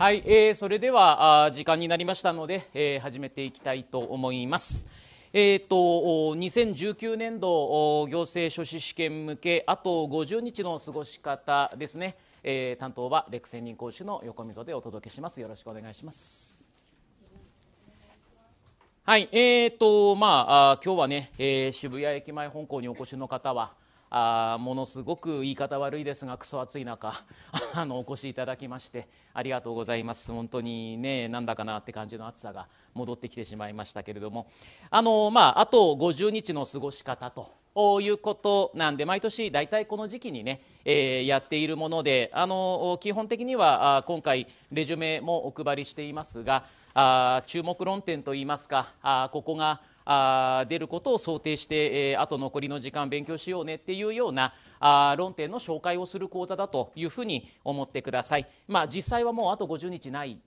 はい、えー、それではあ時間になりましたので、えー、始めていきたいと思います。えーと、と2019年度行政書士試験向けあと50日の過ごし方ですね、えー、担当はレック専任講師の横溝でお届けしますよろしくお願いしますはいえーとまあ今日はね、えー、渋谷駅前本校にお越しの方はあものすごく言い方悪いですがクソ暑い中 あのお越しいただきましてありがとうございます本当にねなんだかなって感じの暑さが戻ってきてしまいましたけれどもあの、まあ、あと50日の過ごし方ということなんで毎年大体この時期にね、えー、やっているものであの基本的には今回レジュメもお配りしていますがあ注目論点といいますかあここがあ出ることを想定して、えー、あと残りの時間勉強しようねっていうようなあ論点の紹介をする講座だというふうに思ってください。まあ、実際はもうあと50日ない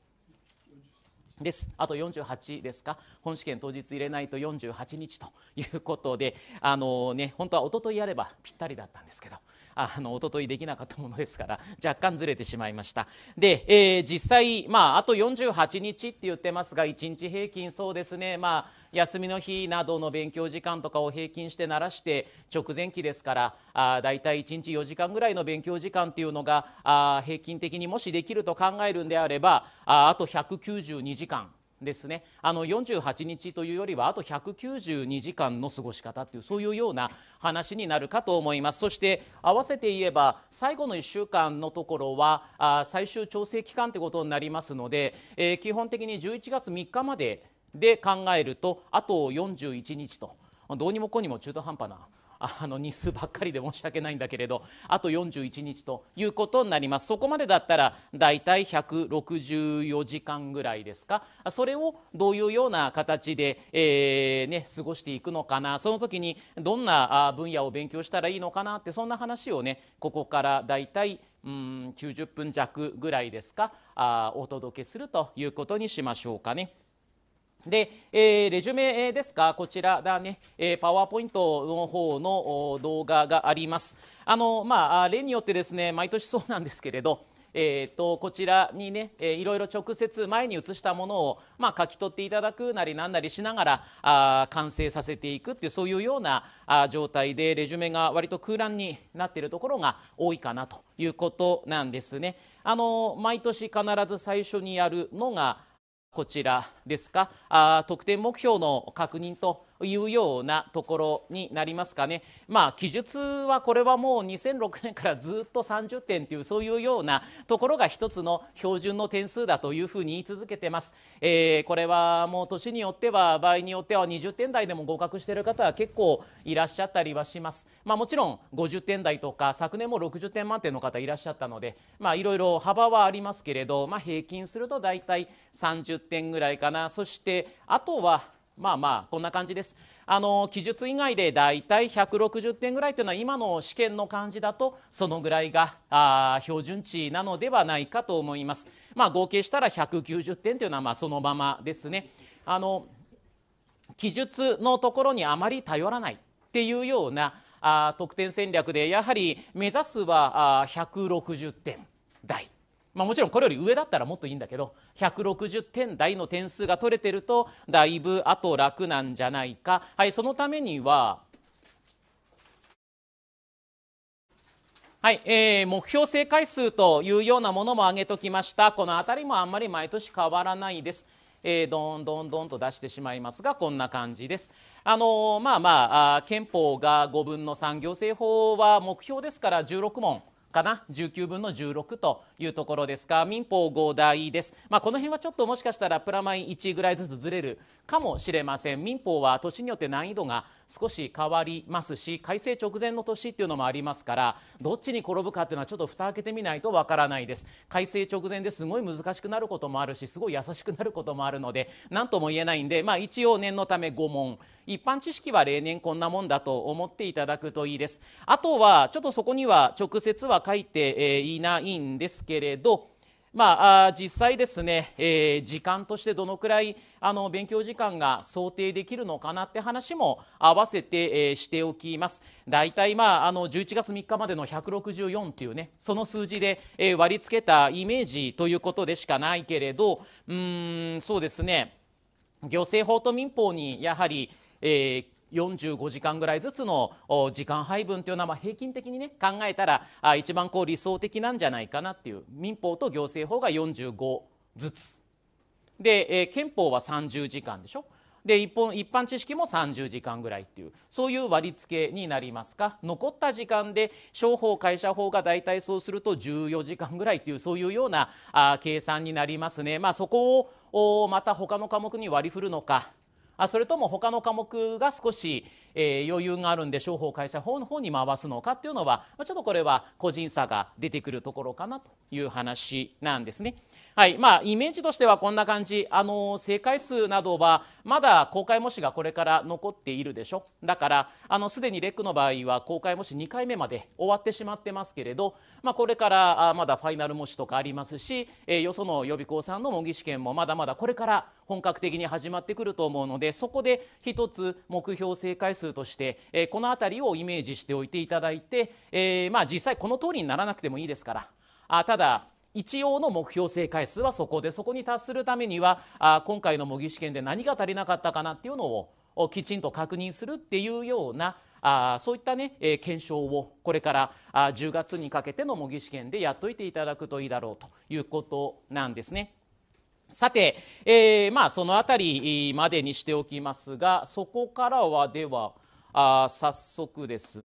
ですあと48ですか本試験当日入れないと48日ということであの、ね、本当はおとといやればぴったりだったんですけどあの一昨日できなかったものですから若干ずれてしまいましたで、えー、実際、まあ、あと48日って言ってますが1日平均そうですね、まあ、休みの日などの勉強時間とかを平均して鳴らして直前期ですからあ大体1日4時間ぐらいの勉強時間っていうのがあ平均的にもしできると考えるんであればああと192時間ですねあの48日というよりはあと192時間の過ごし方というそういうような話になるかと思いますそして合わせて言えば最後の1週間のところはあ最終調整期間ということになりますので、えー、基本的に11月3日までで考えるとあと41日とどうにもこうにも中途半端な。あの日数ばっかりで申し訳ないんだけれどあと41日ということになりますそこまでだったらだいたい164時間ぐらいですかそれをどういうような形で、えー、ね、過ごしていくのかなその時にどんな分野を勉強したらいいのかなってそんな話をねここからだいたいうん90分弱ぐらいですかあお届けするということにしましょうかね。で、えー、レジュメですか、こちらだね、えー、パワーポイントの方の動画があります。あの、まあ、例によってですね、毎年そうなんですけれど、えーと、こちらにね、えー、いろいろ直接前に写したものを、まあ、書き取っていただくなりなんなりしながらあ完成させていくっていうそういうようなあ状態でレジュメが割と空欄になっているところが多いかなということなんですね。あの毎年必ず最初にやるのがこちらですか、あ得点目標の確認というようなところになりますかね。まあ、記述はこれはもう2006年からずっと30点というそういうようなところが一つの標準の点数だというふうに言い続けてます。えー、これはもう年によっては場合によっては20点台でも合格している方は結構いらっしゃったりはします。まあ、もちろん50点台とか昨年も60点満点の方いらっしゃったので、まあ、いろいろ幅はありますけれど、まあ、平均すると大体30点ぐらいかな。そしてあとはまあまあこんな感じですあの記述以外でだいたい160点ぐらいというのは今の試験の感じだとそのぐらいがあ標準値なのではないかと思いますまあ合計したら190点というのはまあそのままですねあの記述のところにあまり頼らないっていうようなあ得点戦略でやはり目指すはあ160点台まあ、もちろんこれより上だったらもっといいんだけど160点台の点数が取れてるとだいぶあと楽なんじゃないか、はい、そのためには、はいえー、目標正解数というようなものも挙げときましたこの辺りもあんまり毎年変わらないです。えー、どんどんどんと出してしまいますがこんな感じです。あのー、まあまあ憲法が5分の3行政法は目標ですから16問。かな19分の16というところですか民法5大です、まあ、この辺はちょっともしかしたらプラマイ1ぐらいずつずれるかもしれません民法は年によって難易度が少し変わりますし改正直前の年っていうのもありますからどっちに転ぶかっていうのはちょっと蓋開けてみないとわからないです改正直前ですごい難しくなることもあるしすごい優しくなることもあるので何とも言えないんで、まあ、一応念のため5問一般知識は例年こんなもんだと思っていただくといいですあとはちょっとそこには直接は書いていないんですけれどまあ、実際ですね、えー、時間としてどのくらいあの勉強時間が想定できるのかなって話も合わせて、えー、しておきます。大体、まあ、あの11月3日までの164っていうねその数字で、えー、割り付けたイメージということでしかないけれどうんそうですね行政法と民法にやはり、えー、45時間ぐらいずつの時間配分というのはま平均的にね考えたら一番こう理想的なんじゃないかなっていう民法と行政法が45ずつで、憲法は30時間でしょで一般一般知識も30時間ぐらいっていうそういう割り付けになりますか残った時間で商法会社法が大体そうすると14時間ぐらいっていうそういうようなあ計算になりますね、まあ、そこをまた他の科目に割り振るのかあそれとも他の科目が少し、え余裕があるんで商法会社法の方に回すのかっていうのは、まちょっとこれは個人差が出てくるところかなという話なんですね。はいまあ、イメージとしてはこんな感じ、あの正解数などはまだ公開模試がこれから残っているでしょだからあのすでにレックの場合は公開模試2回目まで終わってしまってますけれど、まあ、これからまだファイナル模試とかありますし、えよその予備校さんの模擬試験もまだまだこれから本格的に始まってくると思うのでそこで一つ目標正解数数として、えこの辺りをイメージしておいていただいて、えまあ、実際この通りにならなくてもいいですからあただ一応の目標正解数はそこでそこに達するためにはあ今回の模擬試験で何が足りなかったかなっていうのをきちんと確認するっていうようなあそういったね、えー、検証をこれからあ10月にかけての模擬試験でやっといていただくといいだろうということなんですね。さて、えー、まあ、その辺りまでにしておきますがそこからはではあ早速です。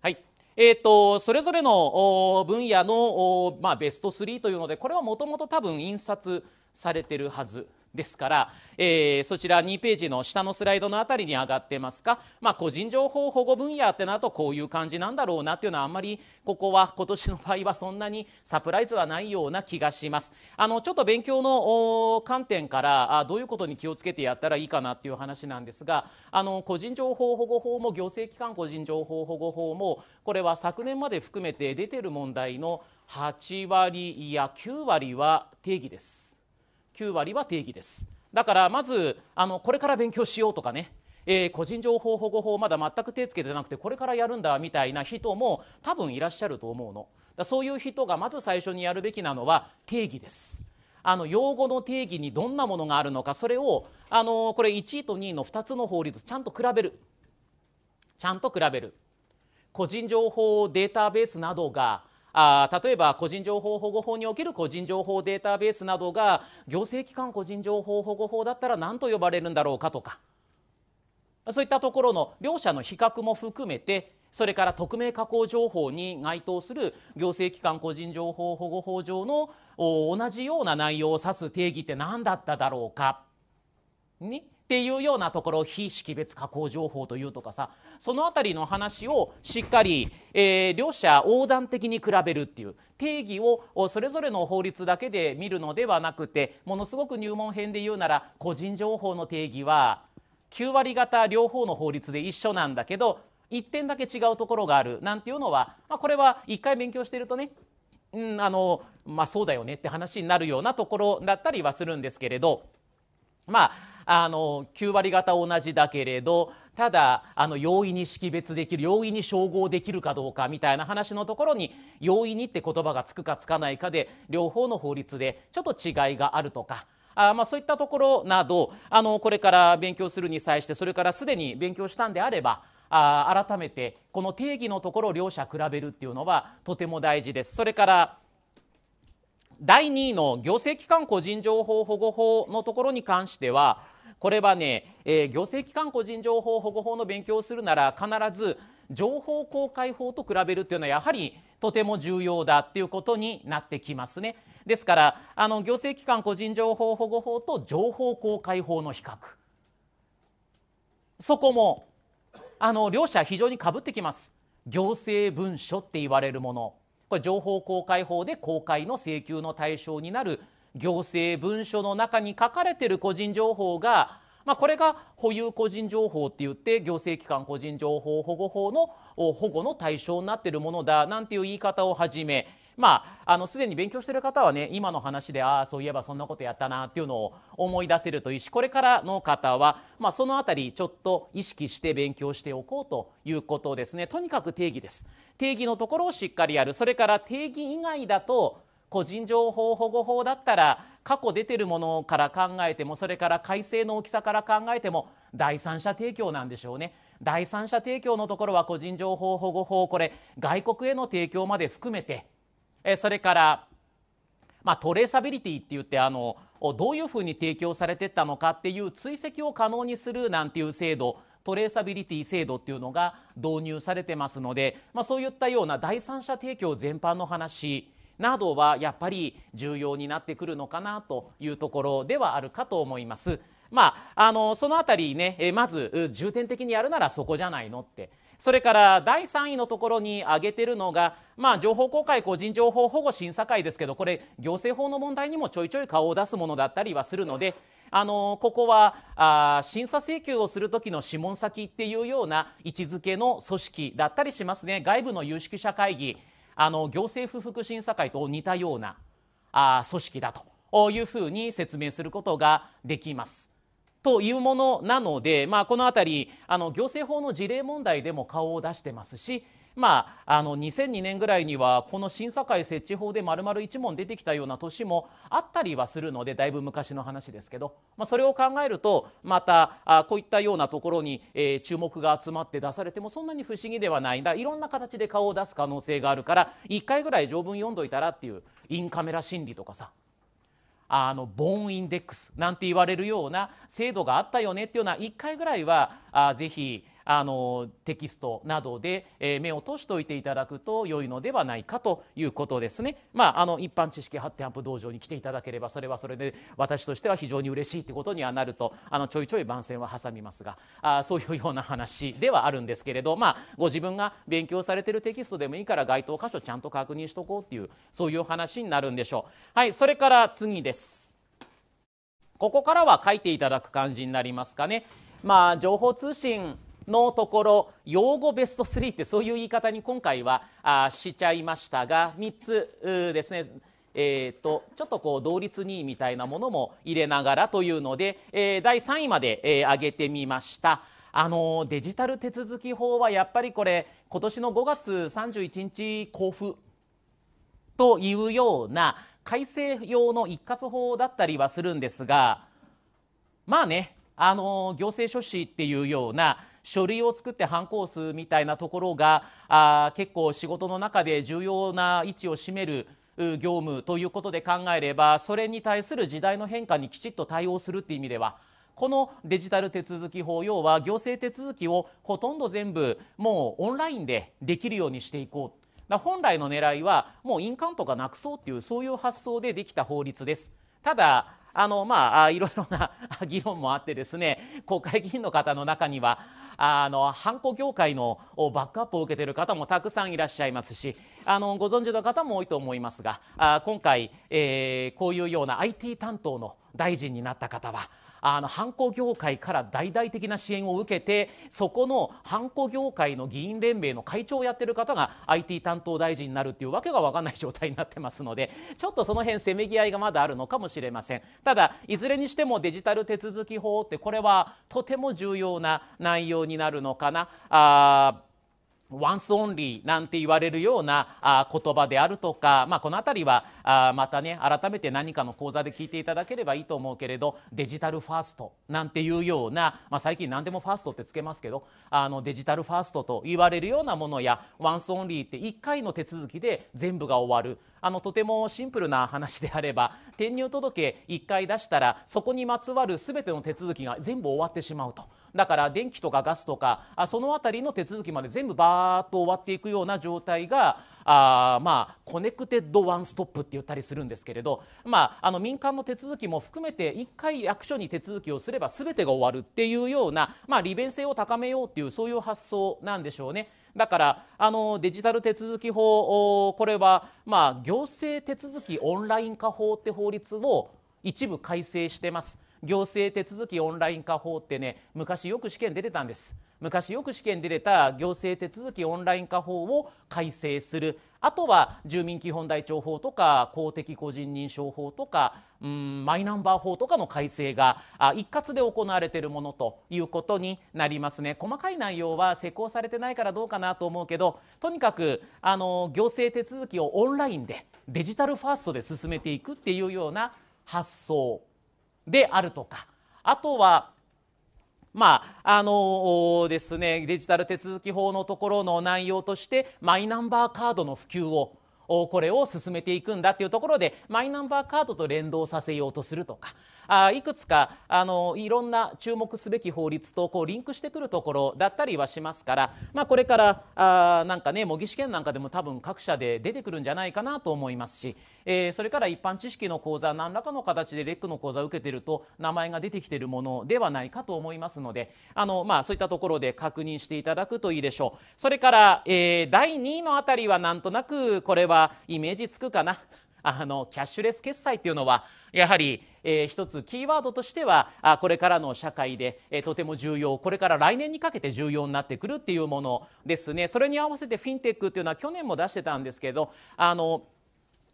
はいえーと、とそれぞれの分野の、まあ、ベスト3というのでこれはもともと多分印刷されてるはずですから、えー、そちら2ページの下のスライドの辺りに上がってますか、まあ、個人情報保護分野ってなるとこういう感じなんだろうなっていうのはあんまりここは今年の場合はそんなにサプライズはないような気がします。あのちょっと勉強の観点からあどういうことに気をつけてやったらいいかなっていう話なんですがあの個人情報保護法も行政機関個人情報保護法もこれは昨年まで含めて出てる問題の8割や9割は定義です。9割は定義ですだからまずあのこれから勉強しようとかねえー、個人情報保護法まだ全く手つけてなくてこれからやるんだみたいな人も多分いらっしゃると思うのだそういう人がまず最初にやるべきなのは定義ですあの用語の定義にどんなものがあるのかそれをあのこれ1位と2位の2つの法律ちゃんと比べるちゃんと比べる個人情報データベースなどがあ例えば個人情報保護法における個人情報データベースなどが行政機関個人情報保護法だったら何と呼ばれるんだろうかとかそういったところの両者の比較も含めてそれから匿名加工情報に該当する行政機関個人情報保護法上の同じような内容を指す定義って何だっただろうか。ねっていうようなところ非識別加工情報というとかさその辺りの話をしっかり、えー、両者横断的に比べるっていう定義をそれぞれの法律だけで見るのではなくてものすごく入門編で言うなら個人情報の定義は9割方両方の法律で一緒なんだけど1点だけ違うところがあるなんていうのは、まあ、これは1回勉強してるとねうんあのまあそうだよねって話になるようなところだったりはするんですけれど。まあ、あの9割方同じだけれどただあの容易に識別できる容易に照合できるかどうかみたいな話のところに容易にって言葉がつくかつかないかで両方の法律でちょっと違いがあるとかあまあ、そういったところなどあのこれから勉強するに際してそれからすでに勉強したんであればあ改めてこの定義のところを両者比べるっていうのはとても大事です。それから第2位の行政機関個人情報保護法のところに関してはこれはね、えー、行政機関個人情報保護法の勉強をするなら必ず情報公開法と比べるというのはやはりとても重要だっていうことになってきますね。ですからあの行政機関個人情報保護法と情報公開法の比較そこもあの両者非常にかぶってきます。行政文書って言われるものこれ情報公開法で公開の請求の対象になる行政文書の中に書かれてる個人情報が、まあ、これが保有個人情報って言って行政機関個人情報保護法の保護の対象になってるものだなんていう言い方をはじめまあ、あの、すでに勉強している方はね、今の話で、ああ、そういえばそんなことやったなっていうのを思い出せるといいし、これからの方は、まあ、そのあたりちょっと意識して勉強しておこうということですね。とにかく定義です。定義のところをしっかりやる。それから定義以外だと、個人情報保護法だったら過去出てるものから考えてもそれから改正の大きさから考えても第三者提供なんでしょうね第三者提供のところは個人情報保護法これ外国への提供まで含めてえそれから、まあ、トレーサビリティって言ってあのどういうふうに提供されてったのかっていう追跡を可能にするなんていう制度トレーサビリティ制度っていうのが導入されてますので、まあ、そういったような第三者提供全般の話などはやっぱり重要になってくるのかなというところではあるかと思います。まあ、あのその辺りね、えまず重点的にやるならそこじゃないのってそれから第3位のところに挙げてるのが、まあ、情報公開個人情報保護審査会ですけどこれ行政法の問題にもちょいちょい顔を出すものだったりはするので。あのここはあ審査請求をする時の諮問先っていうような位置づけの組織だったりしますね外部の有識者会議あの行政不服審査会と似たようなあ組織だというふうに説明することができます。というものなので、まあ、この辺りあの行政法の事例問題でも顔を出してますし、まあ、あの2002年ぐらいにはこの審査会設置法で丸々1問出てきたような年もあったりはするのでだいぶ昔の話ですけど、まあ、それを考えるとまたあこういったようなところに、えー、注目が集まって出されてもそんなに不思議ではないんだいろんな形で顔を出す可能性があるから1回ぐらい条文読んどいたらっていうインカメラ心理とかさあのボーンインデックスなんて言われるような制度があったよねっていうような1回ぐらいはあぜひあのテキストなどで、え目を通しておいていただくと良いのではないかということですね。まあ、あの一般知識発展アップ道場に来ていただければそれはそれで私としては非常に嬉しいってことにはなるとあのちょいちょい番宣は挟みますがあそういうような話ではあるんですけれど、まあ、ご自分が勉強されてるテキストでもいいから該当箇所ちゃんと確認しとこうっていうそういう話になるんでしょう。はい、それから次です。ここからは書いていただく感じになりますかね。まあ、情報通信のところ用語ベスト3ってそういう言い方に今回はあしちゃいましたが3つですねえーと、ちょっとこう同率2位みたいなものも入れながらというので、えー、第3位まで、えー、上げてみました。あのデジタル手続き法はやっぱりこれ今年の5月31日交付というような改正用の一括法だったりはするんですがまあねあの行政書士っていうような書類を作って反抗すみたいなところがあ結構仕事の中で重要な位置を占める業務ということで考えればそれに対する時代の変化にきちっと対応するという意味ではこのデジタル手続き法要は行政手続きをほとんど全部もうオンラインでできるようにしていこう本来の狙いはもう印鑑とかなくそうっていうそういう発想でできた法律です。ただあのまあいろいろな 議論もあってですね国会議員の方の中にはあのハンコ業界のバックアップを受けている方もたくさんいらっしゃいますしあのご存知の方も多いと思いますがあ今回、えー、こういうような IT 担当の大臣になった方はあの犯行業界から大々的な支援を受けてそこの犯行業界の議員連盟の会長をやってる方が IT 担当大臣になるっていうわけが分からない状態になってますので ちょっとその辺せめぎ合いがまだあるのかもしれませんただいずれにしてもデジタル手続き法ってこれはとても重要な内容になるのかな。あワンスオンリーなんて言われるような言葉であるとか、まあ、この辺りはまたね改めて何かの講座で聞いていただければいいと思うけれどデジタルファーストなんていうような、まあ、最近何でもファーストってつけますけどあのデジタルファーストと言われるようなものやワンスオンリーって1回の手続きで全部が終わるあのとてもシンプルな話であれば転入届1回出したらそこにまつわる全ての手続きが全部終わってしまうとだから電気とかガスとかあその辺りの手続きまで全部バーーっと終わっていくような状態があまあコネクテッドワンストップって言ったりするんですけれど、まあ、あの民間の手続きも含めて1回役所に手続きをすれば全てが終わるっていうような、まあ、利便性を高めようっていうそういう発想なんでしょうね。だからあのデジタル手続き法これは、まあ、行政手続きオンライン化法って法律を一部改正してます。行政手続きオンライン化法ってね昔よく試験出てたんです昔よく試験出れた行政手続きオンライン化法を改正するあとは住民基本台帳法とか公的個人認証法とかうんマイナンバー法とかの改正が一括で行われているものということになりますね細かい内容は施行されてないからどうかなと思うけどとにかくあの行政手続きをオンラインでデジタルファーストで進めていくっていうような発想であるとかあとはまああのですね、デジタル手続き法のところの内容としてマイナンバーカードの普及をこれを進めていくんだっていうところでマイナンバーカードと連動させようとするとかあいくつかあのいろんな注目すべき法律とこうリンクしてくるところだったりはしますから、まあ、これからあなんかね模擬試験なんかでも多分各社で出てくるんじゃないかなと思いますし、えー、それから一般知識の講座何らかの形でレックの講座を受けてると名前が出てきているものではないかと思いますのであの、まあ、そういったところで確認していただくといいでしょう。それから、えー、第2のあたりはなんとなくこればイメージつくかなあのキャッシュレス決済っていうのはやはり、えー、一つキーワードとしてはあこれからの社会で、えー、とても重要これから来年にかけて重要になってくるっていうものですねそれに合わせてフィンテックっていうのは去年も出してたんですけどあの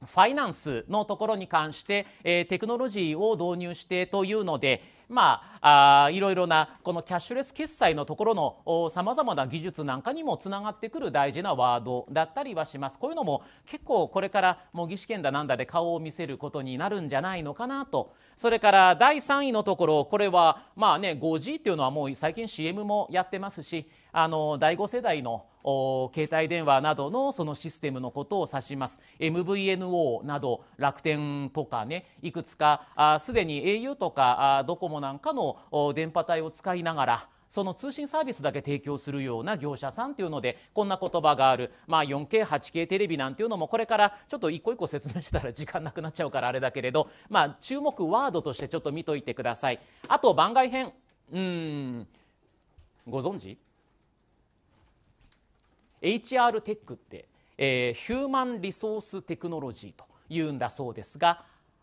ファイナンスのところに関して、えー、テクノロジーを導入してというので、まああいろいろなこのキャッシュレス決済のところのさまざまな技術なんかにもつながってくる大事なワードだったりはします。こういうのも結構これから模擬試験だなんだで顔を見せることになるんじゃないのかなとそれから第3位のところこれはまあね 5G っていうのはもう最近 CM もやってますしあの第5世代の携帯電話などのそのシステムのことを指します MVNO など楽天とかねいくつかすでに au とかドコモなんかの電波帯を使いながらその通信サービスだけ提供するような業者さんというのでこんな言葉がある、まあ、4K8K テレビなんていうのもこれからちょっと一個一個説明したら 時間なくなっちゃうからあれだけれど、まあ、注目ワードとしてちょっと見といてくださいあと番外編うんご存知 HR テックって、えー、ヒューマンリソーステクノロジーというんだそうですが、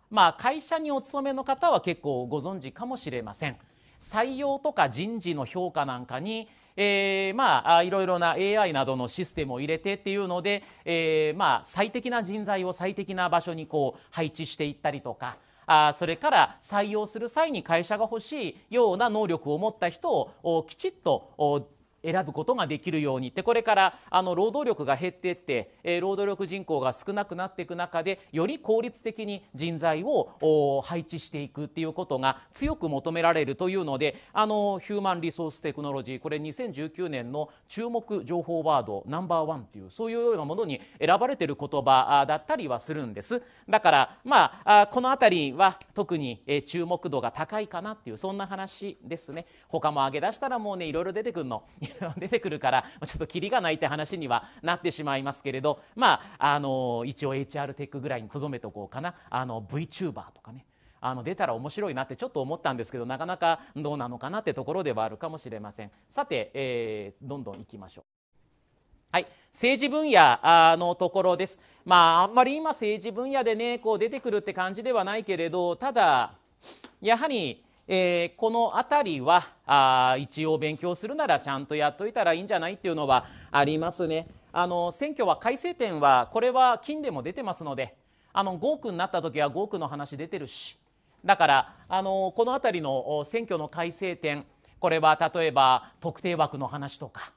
まあ、会社にお勤めの方は結構ご存知かもしれません。採用とか人事の評価なんかに、えー、まあいろいろな AI などのシステムを入れてっていうので、えー、まあ最適な人材を最適な場所にこう配置していったりとか。あそれから採用する際に会社が欲しいような能力を持った人をきちっと選ぶことができるようにこれからあの労働力が減っていって、えー、労働力人口が少なくなっていく中でより効率的に人材を配置していくっていうことが強く求められるというのであのヒューマン・リソース・テクノロジーこれ2019年の注目情報ワードナンバーワンっていうそういうようなものに選ばれてる言葉だったりはするんですだからまあこの辺りは特に注目度が高いかなっていうそんな話ですね他も挙げ出したらもうねいろいろ出てくるの 出てくるからちょっとキリがないって話にはなってしまいますけれどまああの一応 HR テックぐらいにとどめとこうかなあの VTuber とかねあの出たら面白いなってちょっと思ったんですけどなかなかどうなのかなってところではあるかもしれませんさて、えー、どんどんいきましょう。はい、政治分野のところです、まあ、あんまり今、政治分野で、ね、こう出てくるって感じではないけれどただ、やはりえー、この辺りはあ一応勉強するならちゃんとやっといたらいいんじゃないっていうのはありますね。あの選挙は改正点はこれは金でも出てますのであの5億になった時は5億の話出てるしだからあのこの辺りの選挙の改正点これは例えば特定枠の話とか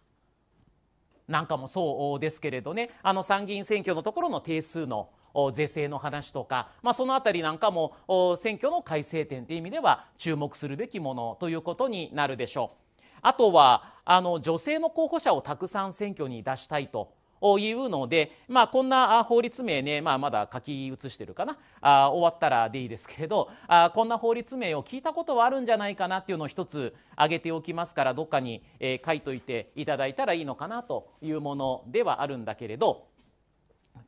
なんかもそうですけれどねあの参議院選挙のところの定数の税制の話とか、まあ、その辺りなんかも選挙の改正点という意味では注目するべきものということになるでしょう。あとはあの女性の候補者をたくさん選挙に出したいというので、まあ、こんな法律名ね、まあ、まだ書き写してるかなあ終わったらでいいですけれどあこんな法律名を聞いたことはあるんじゃないかなっていうのを一つ挙げておきますからどっかに、えー、書いといていただいたらいいのかなというものではあるんだけれど。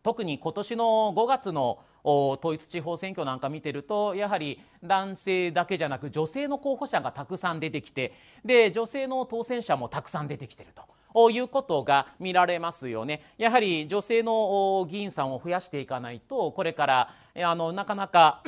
特に今年の5月の統一地方選挙なんか見てるとやはり男性だけじゃなく女性の候補者がたくさん出てきてで女性の当選者もたくさん出てきてると。いうことが見られますよねやはり女性の議員さんを増やしていかないとこれからあのなかなか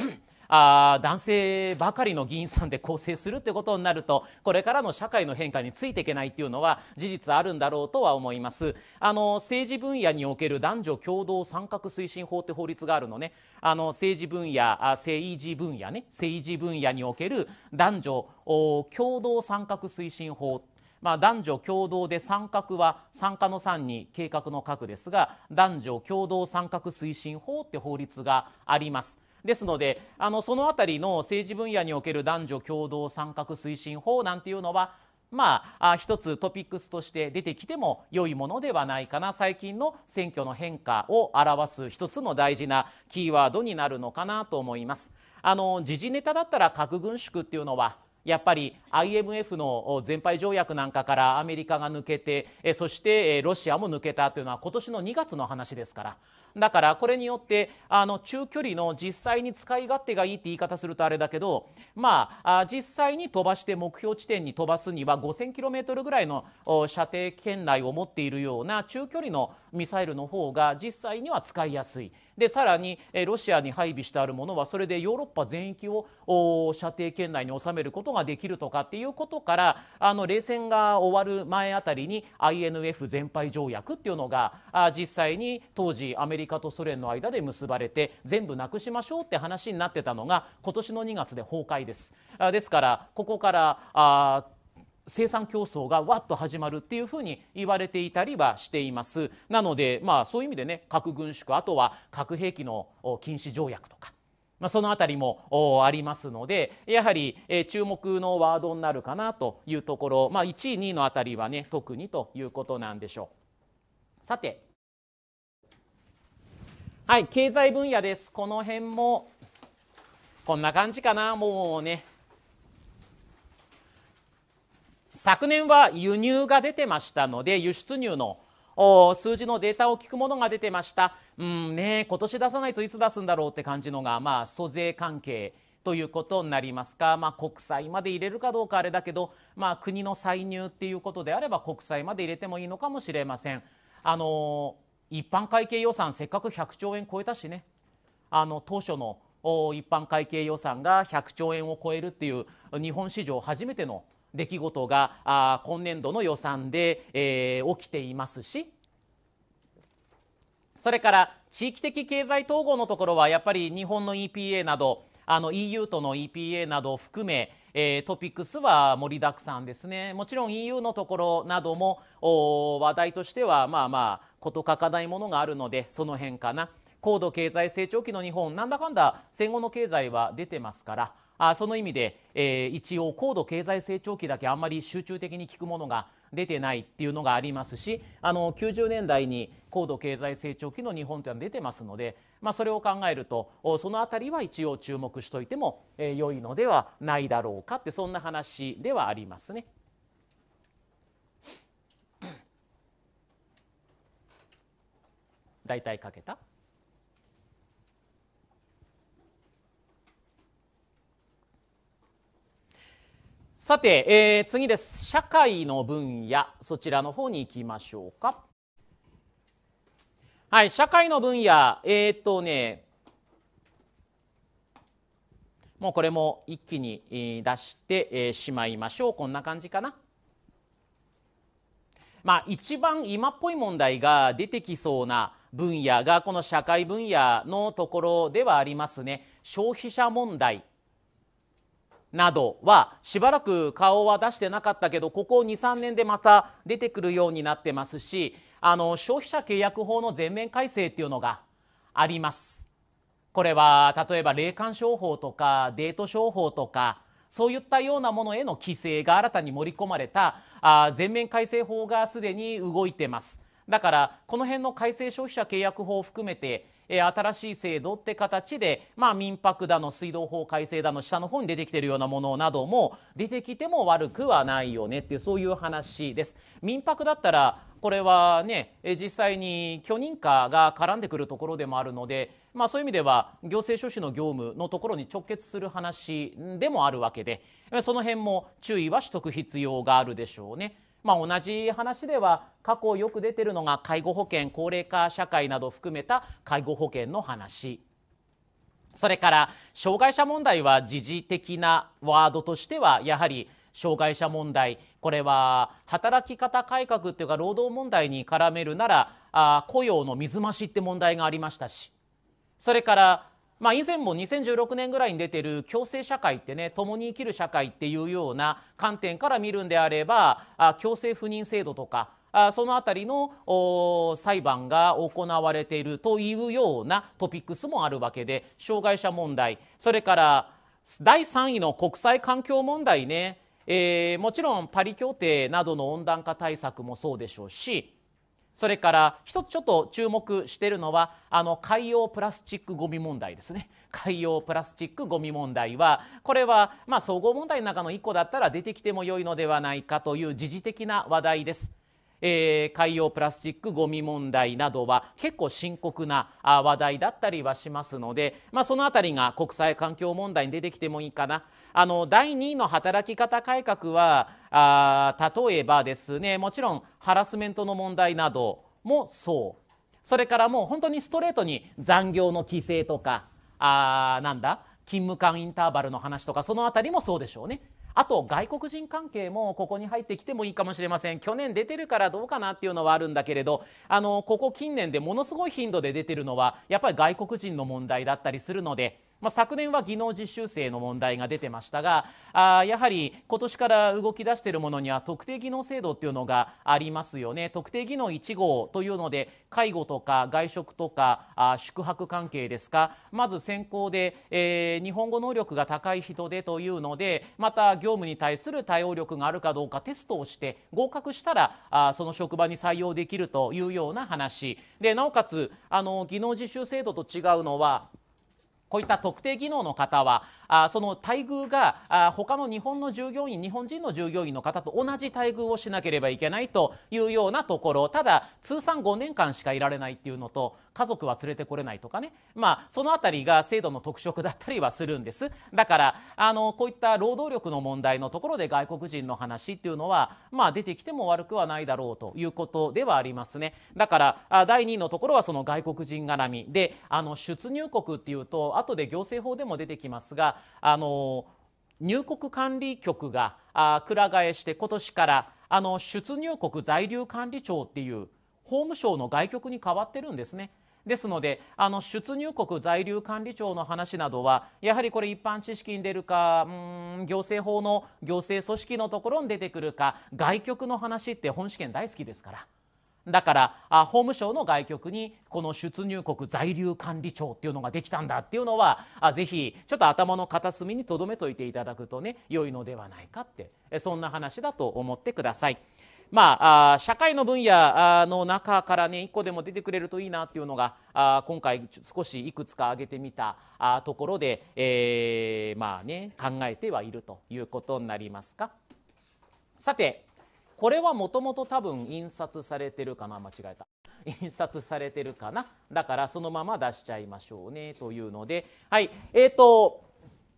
あ男性ばかりの議員さんで構成するってことになるとこれからの社会の変化についていけないっていうのは事実あるんだろうとは思います。あの政治分野における男女共同参画推進法って法律があるのねあの政治分野政治分野ね政治分野における男女共同参画推進法まあ、男女共同で参画は参加の3に計画の核ですが男女共同参画推進法って法律があります。ですのであのその辺りの政治分野における男女共同参画推進法なんていうのはまあ、一つトピックスとして出てきても良いものではないかな最近の選挙の変化を表す一つの大事なキーワードになるのかなと思います。あの時事ネタだったら核軍縮っていうのはやっぱり IMF の全廃条約なんかからアメリカが抜けてそしてロシアも抜けたというのは今年の2月の話ですからだからこれによってあの中距離の実際に使い勝手がいいって言い方するとあれだけどまあ実際に飛ばして目標地点に飛ばすには 5000km ぐらいの射程圏内を持っているような中距離のミサイルの方が実際には使いやすい。でさらにロシアに配備してあるものはそれでヨーロッパ全域を射程圏内に収めることができるとかっていうことからあの冷戦が終わる前あたりに INF 全廃条約っていうのが実際に当時アメリカリカとソ連の間で結ばれて全部なくしましょうって話になってたのが今年の2月で崩壊です。ですからここからあ生産競争がわっと始まるっていうふうに言われていたりはしていますなのでまあそういう意味でね核軍縮あとは核兵器の禁止条約とか。まあ、その辺りもありますのでやはり、え注目のワードになるかなというところ、まあ、1位2位の辺りはね特にということなんでしょう。さてはい、経済分野です。この辺も、こんな感じかな、もうね。昨年は輸入が出てましたので、輸出入の数字のデータを聞くものが出てました。うんね、今年出さないといつ出すんだろうって感じのが、まあ、租税関係。ということになりますか、まあ、国債まで入れるかどうかあれだけど、まあ、国の歳入っていうことであれば国債まで入れてもいいのかもしれません。あの一般会計予算せっかく100兆円超えたしねあの当初の一般会計予算が100兆円を超えるっていう日本史上初めての出来事が今年度の予算で、えー、起きていますしそれから地域的経済統合のところはやっぱり日本の EPA などあの EU との EPA などを含め、えー、トピックスは盛りだくさんですねもちろん EU のところなども話題としてはまあまあ事欠かないものがあるのでその辺かな高度経済成長期の日本なんだかんだ戦後の経済は出てますからあその意味で、えー、一応高度経済成長期だけあんまり集中的に聞くものが出てないっていうのがありますしあの90年代に高度経済成長期の日本というのは出てますので、まあ、それを考えるとその辺りは一応注目しといても、えー、良いのではないだろうかってそんな話ではありますね。大体かけたさて、えー、次です社会の分野そちらの方に行きましょうかはい社会の分野えー、っとねもうこれも一気に出してしまいましょうこんな感じかなまあ、一番今っぽい問題が出てきそうな分野がこの社会分野のところではありますね消費者問題などはしばらく顔は出してなかったけどここ23年でまた出てくるようになってますしあの消費者契約法の全面改正っていうのがあります。これは例えば霊感商法とかデート商法とかそういったようなものへの規制が新たに盛り込まれたあ全面改正法がすでに動いてます。だからこの辺の改正消費者契約法を含めてえ新しい制度って形で、まあ、民泊だの水道法改正だの下の方に出てきてるようなものなども出てきても悪くはないよねっていうそういう話です。民泊だったらこれはね実際に許認可が絡んでくるところでもあるので、まあ、そういう意味では行政書士の業務のところに直結する話でもあるわけでその辺も注意はしとく必要があるでしょうね。まあ、同じ話では過去よく出てるのが介護保険高齢化社会など含めた介護保険の話それから障害者問題は時事的なワードとしてはやはり障害者問題これは働き方改革っていうか労働問題に絡めるならあ雇用の水増しって問題がありましたしそれからまあ、以前も2016年ぐらいに出てる共生社会ってね共に生きる社会っていうような観点から見るんであればあ共生不妊制度とかあその辺りの裁判が行われているというようなトピックスもあるわけで障害者問題それから第3位の国際環境問題ねえー、もちろんパリ協定などの温暖化対策もそうでしょうしそれから一つちょっと注目しているのはあの海洋プラスチックごみ問題ですね海洋プラスチックごみ問題はこれはまあ総合問題の中の1個だったら出てきても良いのではないかという時事的な話題です。えー、海洋プラスチックごみ問題などは結構深刻な話題だったりはしますので、まあ、その辺りが国際環境問題に出てきてもいいかな。あの第2の働き方改革はあ例えばですねもちろんハラスメントの問題などもそうそれからもう本当にストレートに残業の規制とかあなんだ勤務間インターバルの話とかその辺りもそうでしょうね。あと外国人関係もここに入ってきてもいいかもしれません去年出てるからどうかなっていうのはあるんだけれどあのここ近年でものすごい頻度で出てるのはやっぱり外国人の問題だったりするのでまあ、昨年は技能実習生の問題が出てましたがあやはり今年から動き出しているものには特定技能制度っていうのがありますよね特定技能1号というので介護とか外食とかあ宿泊関係ですかまず先行で、えー、日本語能力が高い人でというのでまた業務に対する対応力があるかどうかテストをして合格したらあその職場に採用できるというような話でなおかつあの技能実習制度と違うのはこういった特定技能の方はあその待遇があ他の日本の従業員日本人の従業員の方と同じ待遇をしなければいけないというようなところただ通算5年間しかいられないっていうのと家族は連れてこれないとかね、まあ、その辺りが制度の特色だったりはするんですだからあのこういった労働力の問題のところで外国人の話っていうのは、まあ、出てきても悪くはないだろうということではありますねだから第2のところはその外国人絡みであの出入国っていうと後で行政法でも出てきますがあの入国管理局があくら替えして今年からあの出入国在留管理庁っていう法務省の外局に変わってるんですね。ですのであの出入国在留管理庁の話などはやはりこれ一般知識に出るかうん行政法の行政組織のところに出てくるか外局の話って本試験大好きですから。だから法務省の外局にこの出入国在留管理庁っていうのができたんだっていうのはぜひちょっと頭の片隅に留めといていただくとね良いのではないかってそんな話だと思ってください。まあ、社会の分野の中からね一個でも出てくれるといいなっていうのが今回少しいくつか挙げてみたところで、えー、まあね考えてはいるということになりますか。さてこれはもともと多分印刷されてるかな間違えた印刷されてるかなだからそのまま出しちゃいましょうねというのではいえっ、ー、と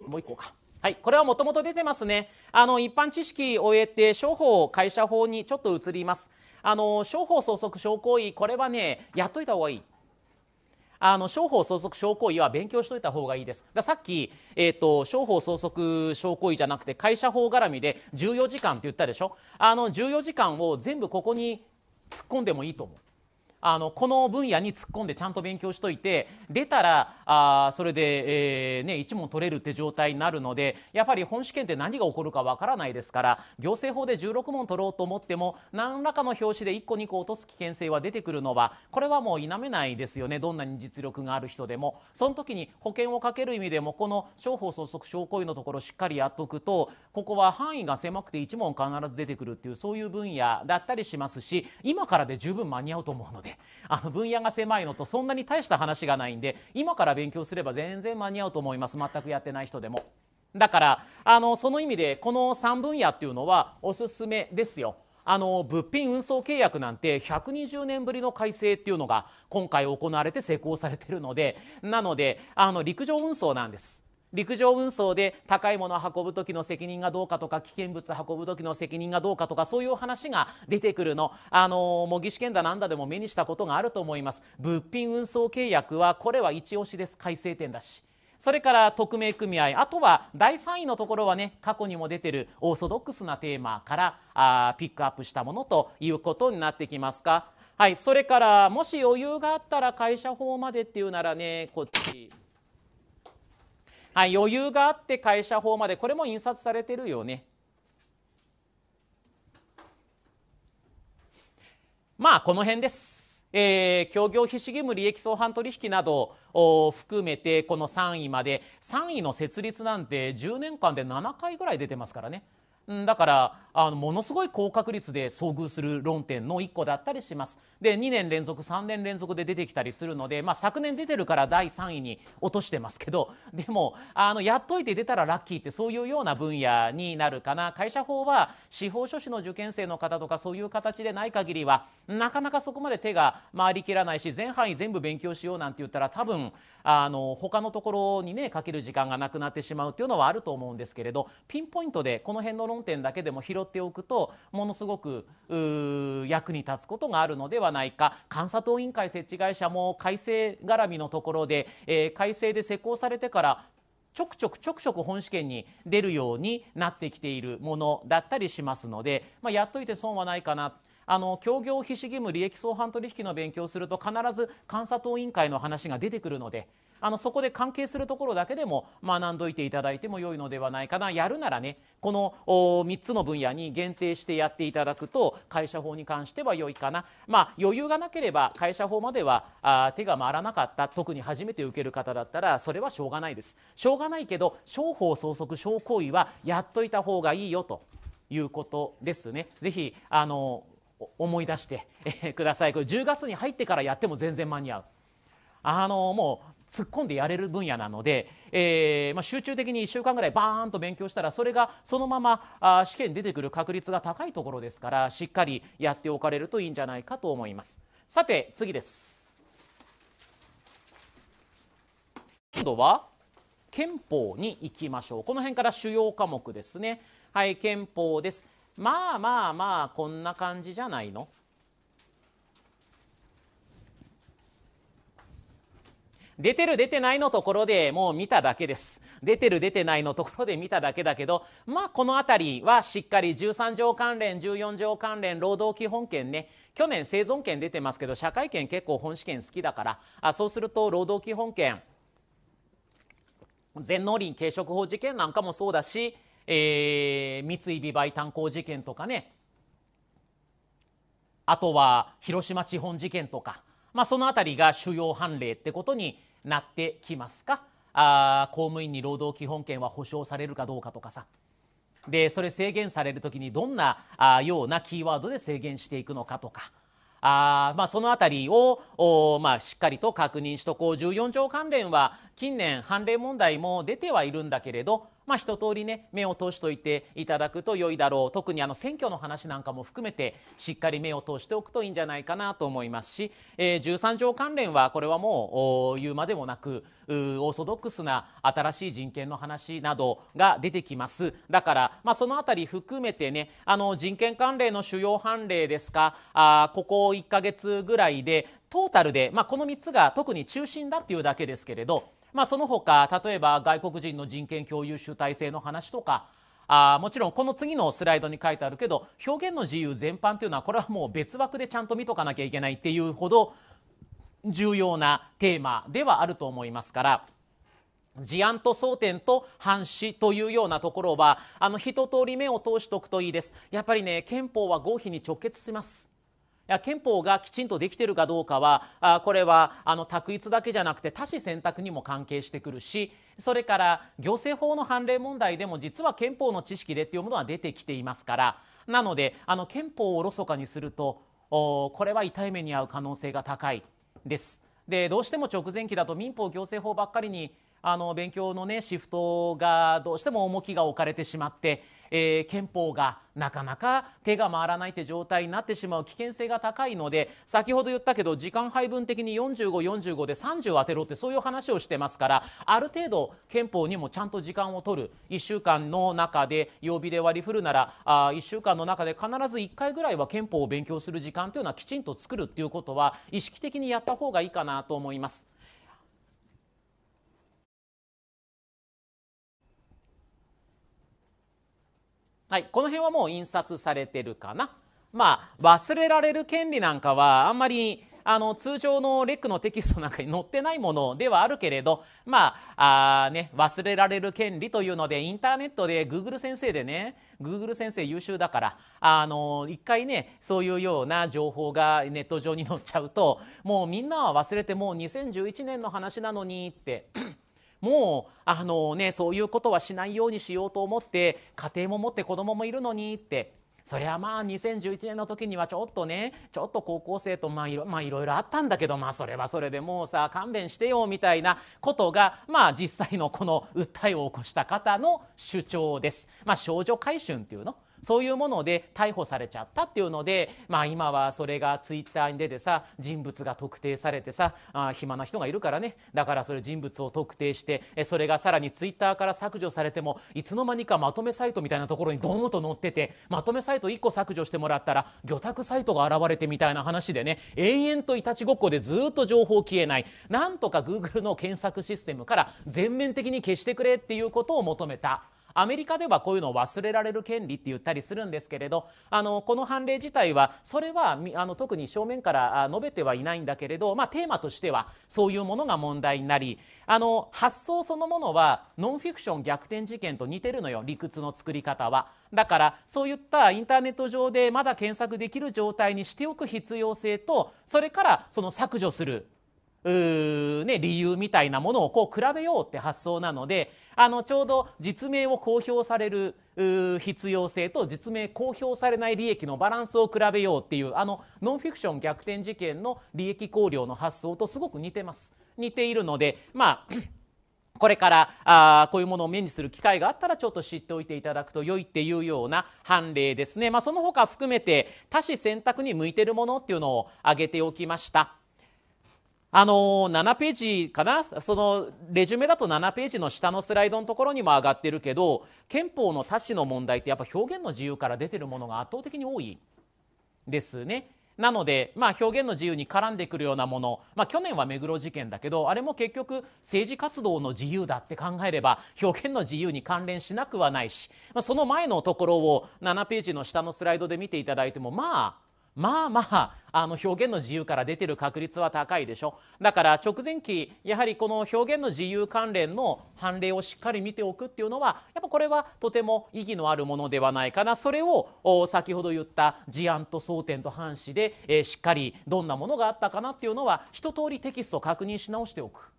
もう1個かはい、これはもともと出てますね。あの一般知識を終えて商法会社法にちょっと移ります。あの商法相続商行為これはねやっといた方がいい。あの商法相続証行為は勉強しといた方がいいです。ださっき、えーと、商法相続証行為じゃなくて会社法絡みで14時間って言ったでしょあの14時間を全部ここに突っ込んでもいいと思う。あのこの分野に突っ込んでちゃんと勉強しといて出たらあそれで、えー、ね、1問取れるって状態になるのでやっぱり本試験って何が起こるかわからないですから行政法で16問取ろうと思っても何らかの表紙で1個2個落とす危険性は出てくるのはこれはもう否めないですよねどんなに実力がある人でも。その時に保険をかける意味でもこの商法相続証拠為のところしっかりやっとくとここは範囲が狭くて1問必ず出てくるっていうそういう分野だったりしますし今からで十分間に合うと思うので。あの分野が狭いのとそんなに大した話がないんで今から勉強すれば全然間に合うと思います全くやってない人でも。だからあのその意味でこの3分野っていうのはおすすめですよ。あの物品運送契約なんて120年ぶりの改正っていうのが今回行われて施行されてるのでなのであの陸上運送なんです。陸上運送で高いものを運ぶ時の責任がどうかとか危険物運ぶ時の責任がどうかとかそういう話が出てくるの、あの模擬試験だなんだでも目にしたことがあると思います物品運送契約はこれは一押しです改正点だし。それから特命組合あとは第3位のところはね過去にも出てるオーソドックスなテーマからあピックアップしたものということになってきますか。はい、それからもし余裕があったら会社法までっていうならねこっち。はい、余裕があって会社法までこれも印刷されてるよね。まあこの辺です。えー、協業非資義務利益相反取引などを含めてこの3位まで3位の設立なんて10年間で7回ぐらい出てますからね。だからあのものすごい高確率で遭遇する論点の1個だったりしますで2年連続3年連続で出てきたりするので、まあ、昨年出てるから第3位に落としてますけど でもあのやっといて出たらラッキーってそういうような分野になるかな会社法は司法書士の受験生の方とかそういう形でない限りはなかなかそこまで手が回りきらないし全範囲全部勉強しようなんて言ったら多分あの他のところにねかける時間がなくなってしまうっていうのはあると思うんですけれどピンポイントでこの辺の論論点だけでも拾っておくとものすごく役に立つことがあるのではないか監査党委員会設置会社も改正絡みのところで、えー、改正で施行されてからちょくちょくちょくちょく本試験に出るようになってきているものだったりしますので、まあ、やっといて損はないかなあの協業非市義務利益相反取引の勉強をすると必ず監査党委員会の話が出てくるのであのそこで関係するところだけでも学んどいていただいても良いのではないかなやるならねこの3つの分野に限定してやっていただくと会社法に関しては良いかな、まあ、余裕がなければ会社法まではあ手が回らなかった特に初めて受ける方だったらそれはしょうがないですしょうがないけど商法相続商行為はやっといた方がいいよということですね。ぜひあの思い出してください。これ10月に入ってからやっても全然間に合う。あのも突っ込んでやれる分野なので、えー、まあ、集中的に1週間ぐらいバーンと勉強したらそれがそのままあ試験に出てくる確率が高いところですからしっかりやっておかれるといいんじゃないかと思います。さて次です。今度は憲法に行きましょうこの辺から主要科目ですねはい憲法ですまあまあまあこんな感じじゃないの出てる出てないのところでもう見ただけです出てる出てないのところで見ただけだけどまあこの辺りはしっかり13条関連14条関連労働基本権ね去年生存権出てますけど社会権結構本試験好きだからあそうすると労働基本権全農林軽食法事件なんかもそうだし、えー、三井美媒炭鉱事件とかねあとは広島地方事件とかまあ、その辺りが主要判例ってことになってきますかあ公務員に労働基本権は保障されるかどうかとかさでそれ制限される時にどんなあようなキーワードで制限していくのかとか。あまあ、その辺りをまあ、しっかりと確認しとこう14条関連は近年判例問題も出てはいるんだけれどまあ、一通りね目を通しておいていただくと良いだろう特にあの選挙の話なんかも含めてしっかり目を通しておくといいんじゃないかなと思いますし、えー、13条関連はこれはもう言うまでもなくオーソドックスな新しい人権の話などが出てきますだから、まあ、その辺り含めてねあの人権関連の主要判例ですかあここ1ヶ月ぐらいでトータルで、まあ、この3つが特に中心だっていうだけですけれどまあ、その他例えば外国人の人権共有主体性の話とかあもちろんこの次のスライドに書いてあるけど表現の自由全般というのはこれはもう別枠でちゃんと見とかなきゃいけないっていうほど重要なテーマではあると思いますから事案と争点と反しというようなところはあの一通り目を通しておくといいですやっぱりね憲法は合否に直結しますや憲法がきちんとできているかどうかはあこれはあの択一だけじゃなくて多子選択にも関係してくるしそれから行政法の判例問題でも実は憲法の知識でっていうものは出てきていますからなのであの憲法をおろそかにするとおこれは痛い目に遭う可能性が高いです。でどうしても直前期だと民法行政法ばっかりにあの勉強のねシフトがどうしても重きが置かれてしまって、えー、憲法がなかなか手が回らないって状態になってしまう危険性が高いので先ほど言ったけど時間配分的に4545で30当てろってそういう話をしてますからある程度憲法にもちゃんと時間を取る1週間の中で曜日で割り振るならあ1週間の中で必ず1回ぐらいは憲法を勉強する時間というのはきちんと作るっていうことは意識的にやった方がいいかなと思います。はい、この辺はもう印刷されてるかな。まあ、忘れられる権利なんかはあんまりあの通常のレックのテキストなんかに載ってないものではあるけれど、まああね、忘れられる権利というのでインターネットで Google 先生でね Google 先生優秀だからあの一回ねそういうような情報がネット上に載っちゃうともうみんなは忘れてもう2011年の話なのにってもうあの、ね、そういうことはしないようにしようと思って家庭も持って子供もいるのにってそりゃまあ2011年の時にはちょっとねちょっと高校生とまあいろ,、まあ、いろいろあったんだけどまあそれはそれでもうさ勘弁してよみたいなことがまあ実際のこの訴えを起こした方の主張です。まあ、少女回春っていうのそういうもので逮捕されちゃったっていうので、まあ、今はそれがツイッターに出てさ人物が特定されてさあ暇な人がいるからねだからそれ人物を特定してそれがさらにツイッターから削除されてもいつの間にかまとめサイトみたいなところにどんンと載っててまとめサイト1個削除してもらったら魚拓サイトが現れてみたいな話でね延々といたちごっこでずっと情報消えないなんとか Google の検索システムから全面的に消してくれっていうことを求めた。アメリカではこういうのを忘れられる権利って言ったりするんですけれどあのこの判例自体はそれはあの特に正面から述べてはいないんだけれど、まあ、テーマとしてはそういうものが問題になりあの発想そのものはノンフィクション逆転事件と似てるのよ理屈の作り方は。だからそういったインターネット上でまだ検索できる状態にしておく必要性とそれからその削除するね、理由みたいなものをこう比べようって発想なのであのちょうど実名を公表される必要性と実名公表されない利益のバランスを比べようっていうあのノンフィクション逆転事件の利益考慮の発想とすごく似てます。似ているのでまあ これからあこういうものを目にする機会があったらちょっと知っておいていただくと良いっていうような判例ですね、まあ、その他含めて多子選択に向いてるものっていうのを挙げておきました。あのー、7ページかなそのレジュメだと7ページの下のスライドのところにも上がってるけど憲法の多種の問題ってやっぱ表現の自由から出てるものが圧倒的に多いですね。なので、まあ、表現の自由に絡んでくるようなもの、まあ、去年は目黒事件だけどあれも結局政治活動の自由だって考えれば表現の自由に関連しなくはないし、まあ、その前のところを7ページの下のスライドで見ていただいてもまあまあまああの表現の自由から出てる確率は高いでしょだから直前期やはりこの表現の自由関連の判例をしっかり見ておくっていうのはやっぱこれはとても意義のあるものではないかなそれを先ほど言った事案と争点と反詞で、えー、しっかりどんなものがあったかなっていうのは一通りテキストを確認し直しておく。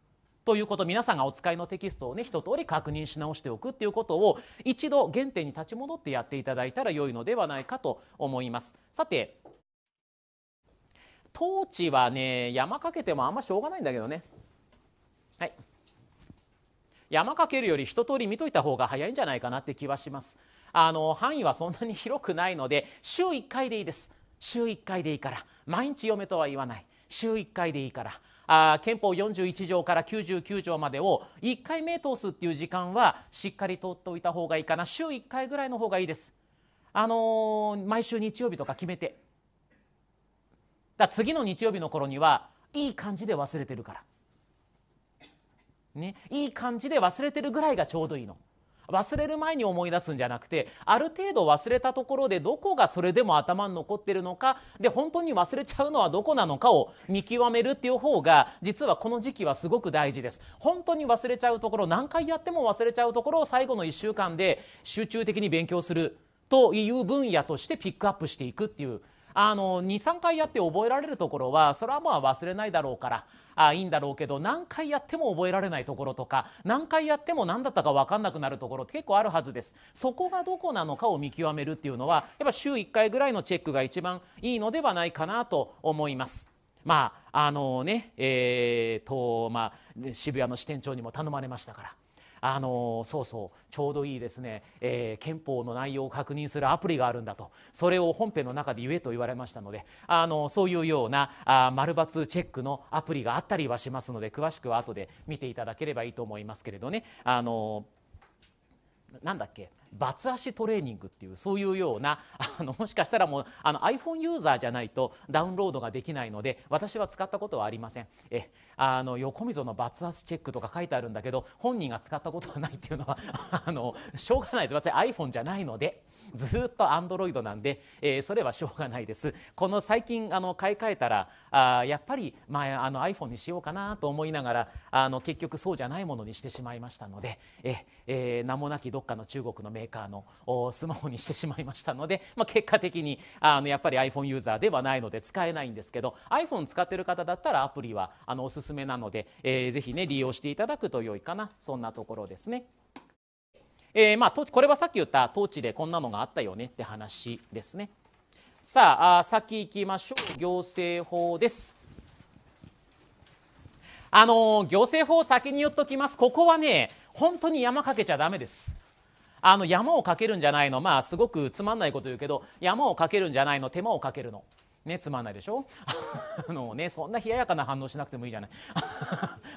ということ皆さんがお使いのテキストをね一通り確認し直しておくっていうことを一度原点に立ち戻ってやっていただいたら良いのではないかと思います。さてトーチはね山かけてもあんましょうがないんだけどねはい山かけるより一通り見といた方が早いんじゃないかなって気はしますあの範囲はそんなに広くないので週1回でいいです週1回でいいから毎日嫁とは言わない週1回でいいからあ憲法41条から99条までを1回目通すっていう時間はしっかりとっておいた方がいいかな週1回ぐらいの方がいいですあのー、毎週日曜日とか決めてだ次の日曜日の頃にはいい感じで忘れてるから。ね、いい感じで忘れてるぐらいがちょうどいいの。忘れる前に思い出すんじゃなくてある程度忘れたところでどこがそれでも頭に残ってるのかで本当に忘れちゃうのはどこなのかを見極めるっていう方が実はこの時期はすごく大事です本当に忘れちゃうところ何回やっても忘れちゃうところを最後の1週間で集中的に勉強するという分野としてピックアップしていくっていうあの23回やって覚えられるところはそれはまあ忘れないだろうからあいいんだろうけど何回やっても覚えられないところとか何回やっても何だったか分かんなくなるところって結構あるはずですそこがどこなのかを見極めるっていうのはやっぱ週1回ぐらいのチェックが一番いいのではないかなと思います。まああのねえーとまあ、渋谷の支店長にも頼まれましたからあのそうそうちょうどいいですね、えー、憲法の内容を確認するアプリがあるんだとそれを本編の中で言えと言われましたのであのそういうようなあ丸抜チェックのアプリがあったりはしますので詳しくは後で見ていただければいいと思いますけれどねあのなんだっけバツ足トレーニングっていうそういうようなあのもしかしたらもうあの iPhone ユーザーじゃないとダウンロードができないので私は使ったことはありませんえあの横溝のバツ足チェックとか書いてあるんだけど本人が使ったことはないっていうのはあのしょうがないです私 iPhone じゃないので。ずっと Android なんで、えー、それはしょうがないです。この最近あの買い替えたらあやっぱり、まあ、あの iPhone にしようかなと思いながらあの結局そうじゃないものにしてしまいましたのでえ、えー、名もなきどっかの中国のメーカーのスマホにしてしまいましたので、まあ、結果的にあのやっぱり iPhone ユーザーではないので使えないんですけど iPhone 使ってる方だったらアプリはあのおすすめなので、えー、ぜひね利用していただくと良いかなそんなところですね。えー、まあ、これはさっき言った統治でこんなのがあったよねって話ですね。さあ先行きましょう行政法です。あの行政法先に言っときますここはね本当に山かけちゃだめです。あの山をかけるんじゃないのまあすごくつまんないこと言うけど山をかけるんじゃないの手間をかけるのね、つまんないでしょ あの、ね、そんな冷ややかな反応しなくてもいいじゃない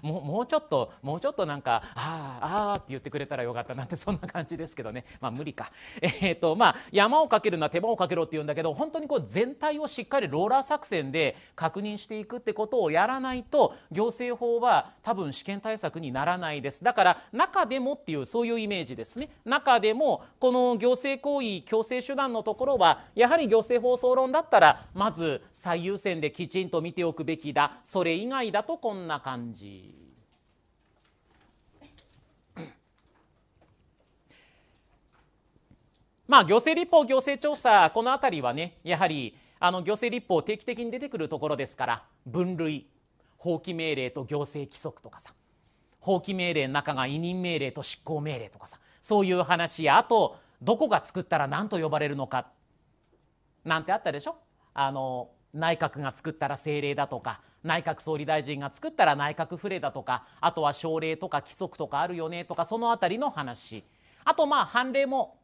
もうもうちょっともうちょっとなんか「ああああ」って言ってくれたらよかったなってそんな感じですけどねまあ無理か、えーとまあ、山をかけるのは手間をかけろって言うんだけど本当にこう全体をしっかりローラー作戦で確認していくってことをやらないと行政法は多分試験対策にならないですだから中でもっていうそういうイメージですね中でもこの行政行為強制手段のところはやはり行政法総論だったらまずず最優先できちんと見ておくべきだそれ以外だとこんな感じ。まあ行政立法行政調査この辺りはねやはりあの行政立法定期的に出てくるところですから分類法規命令と行政規則とかさ法規命令の中が委任命令と執行命令とかさそういう話やあとどこが作ったら何と呼ばれるのかなんてあったでしょあの内閣が作ったら政令だとか内閣総理大臣が作ったら内閣府令だとかあとは省令とか規則とかあるよねとかその辺りの話あとまあ判例も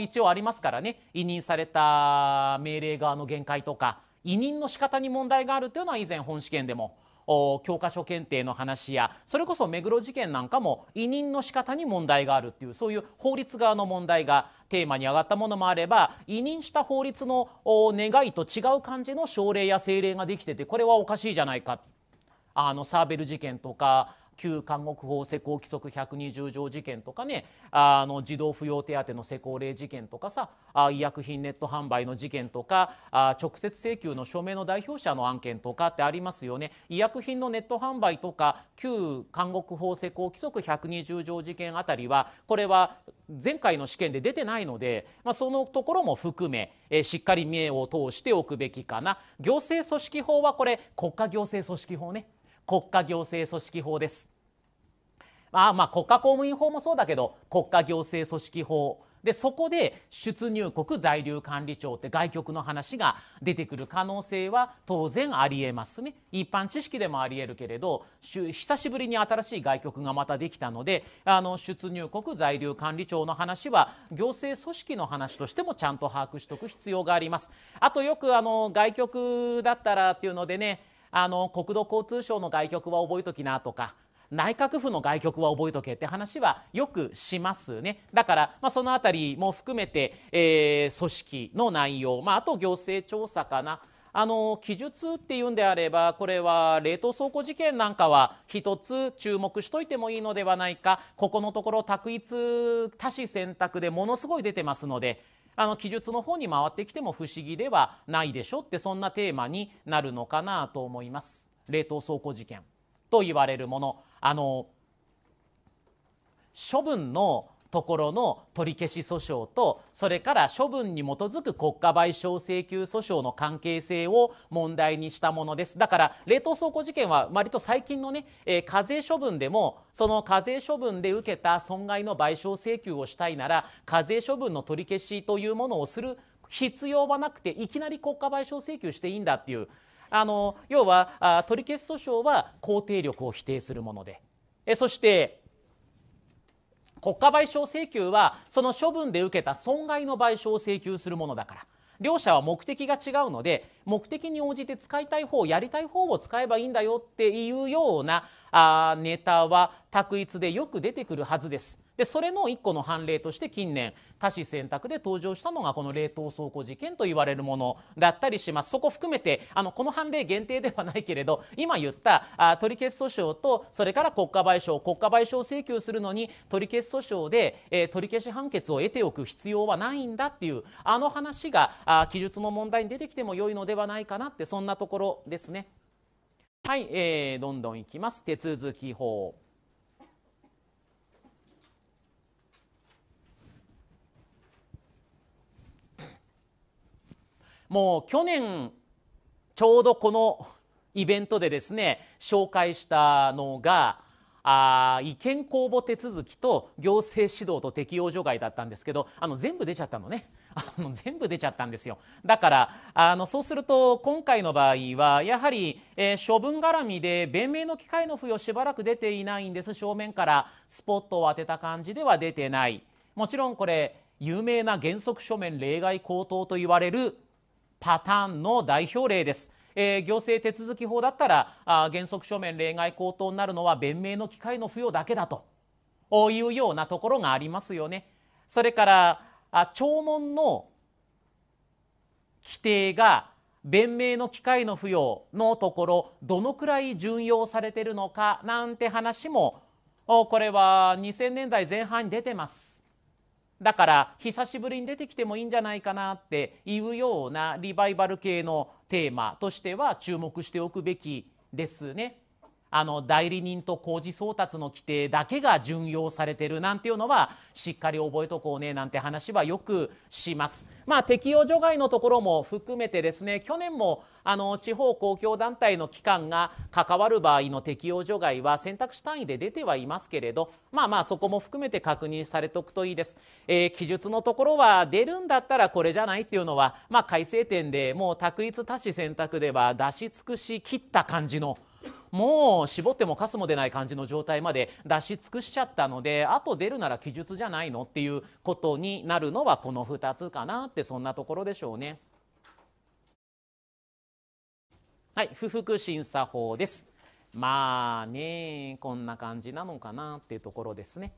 一応ありますからね委任された命令側の限界とか委任の仕方に問題があるというのは以前本試験でも教科書検定の話やそれこそ目黒事件なんかも委任の仕方に問題があるっていうそういう法律側の問題がテーマに上がったものもあれば委任した法律の願いと違う感じの省令や政令ができててこれはおかしいじゃないかあのサーベル事件とか旧監獄法施行規則120条事件とかねあの児童扶養手当の施行令事件とかさあ医薬品ネット販売の事件とかあ直接請求の署名の代表者の案件とかってありますよね医薬品のネット販売とか旧監獄法施行規則120条事件あたりはこれは前回の試験で出てないので、まあ、そのところも含め、えしっかり目を通しておくべきかな行政組織法はこれ国家行政組織法ね国家行政組織法です。あまあ国家公務員法もそうだけど国家行政組織法でそこで出入国在留管理庁って外局の話が出てくる可能性は当然ありえますね一般知識でもありえるけれど久しぶりに新しい外局がまたできたのであの出入国在留管理庁の話は行政組織の話としてもちゃんと把握しておく必要があります。あとよくあの外局だったらっていうのでねあの国土交通省の外局は覚えときなとか内閣府の外局は覚えとけって話はよくしますねだから、まあ、その辺りも含めて、えー、組織の内容、まあ、あと行政調査かな。あの記述っていうんであればこれは冷凍倉庫事件なんかは一つ注目しといてもいいのではないかここのところ択一多子選択でものすごい出てますのであの記述の方に回ってきても不思議ではないでしょってそんなテーマになるのかなと思います。冷凍倉庫事件と言われるものあの処分のところの取り消し訴訟とそれから処分に基づく国家賠償請求訴訟の関係性を問題にしたものですだから冷凍倉庫事件は割と最近のね、えー、課税処分でもその課税処分で受けた損害の賠償請求をしたいなら課税処分の取り消しというものをする必要はなくていきなり国家賠償請求していいんだっていうあの要は取り消し訴訟は肯定力を否定するものでえそして国家賠償請求はその処分で受けた損害の賠償を請求するものだから両者は目的が違うので目的に応じて使いたい方やりたい方を使えばいいんだよっていうようなあネタは択一でよく出てくるはずです。でそれの一個の判例として近年多子選択で登場したのがこの冷凍倉庫事件と言われるものだったりしますそこ含めてあのこの判例限定ではないけれど今言ったあ取り消し訴訟とそれから国家賠償国家賠償請求するのに取り消し訴訟で、えー、取り消し判決を得ておく必要はないんだっていうあの話があ記述の問題に出てきても良いのではないかなってそんなところですね。はい、えー、どんどんいきます。手続き法。もう去年ちょうどこのイベントでですね紹介したのがあ意見公募手続きと行政指導と適用除外だったんですけどあの全部出ちゃったのね あの全部出ちゃったんですよだからあのそうすると今回の場合はやはり、えー、処分絡みで弁明の機会の付与しばらく出ていないんです正面からスポットを当てた感じでは出てないもちろんこれ有名な原則書面例外口頭と言われるパターンの代表例です。えー、行政手続き法だったらあ原則書面例外口頭になるのは弁明の機会の付与だけだというようなところがありますよね。それからあ聴聞の規定が弁明の機会の付与のところどのくらい順用されてるのかなんて話もこれは2000年代前半に出てます。だから久しぶりに出てきてもいいんじゃないかなっていうようなリバイバル系のテーマとしては注目しておくべきですね。あの代理人と工事送達の規定だけが準用されてるなんていうのはしっかり覚えとこうねなんて話はよくします。まあ、適用除外のところも含めてですね去年もあの地方公共団体の機関が関わる場合の適用除外は選択肢単位で出てはいますけれどまあまあそこも含めて確認されておくといいです。えー、記述のところは出るんだったらこれじゃないっていうのは、まあ、改正点でもう択一多子選択では出し尽くし切った感じの。もう絞ってもかすも出ない感じの状態まで出し尽くしちゃったのであと出るなら記述じゃないのっていうことになるのはこの2つかなってそんなところでしょうね。はい、不服審査法です。まあねこんな感じなのかなっていうところですね。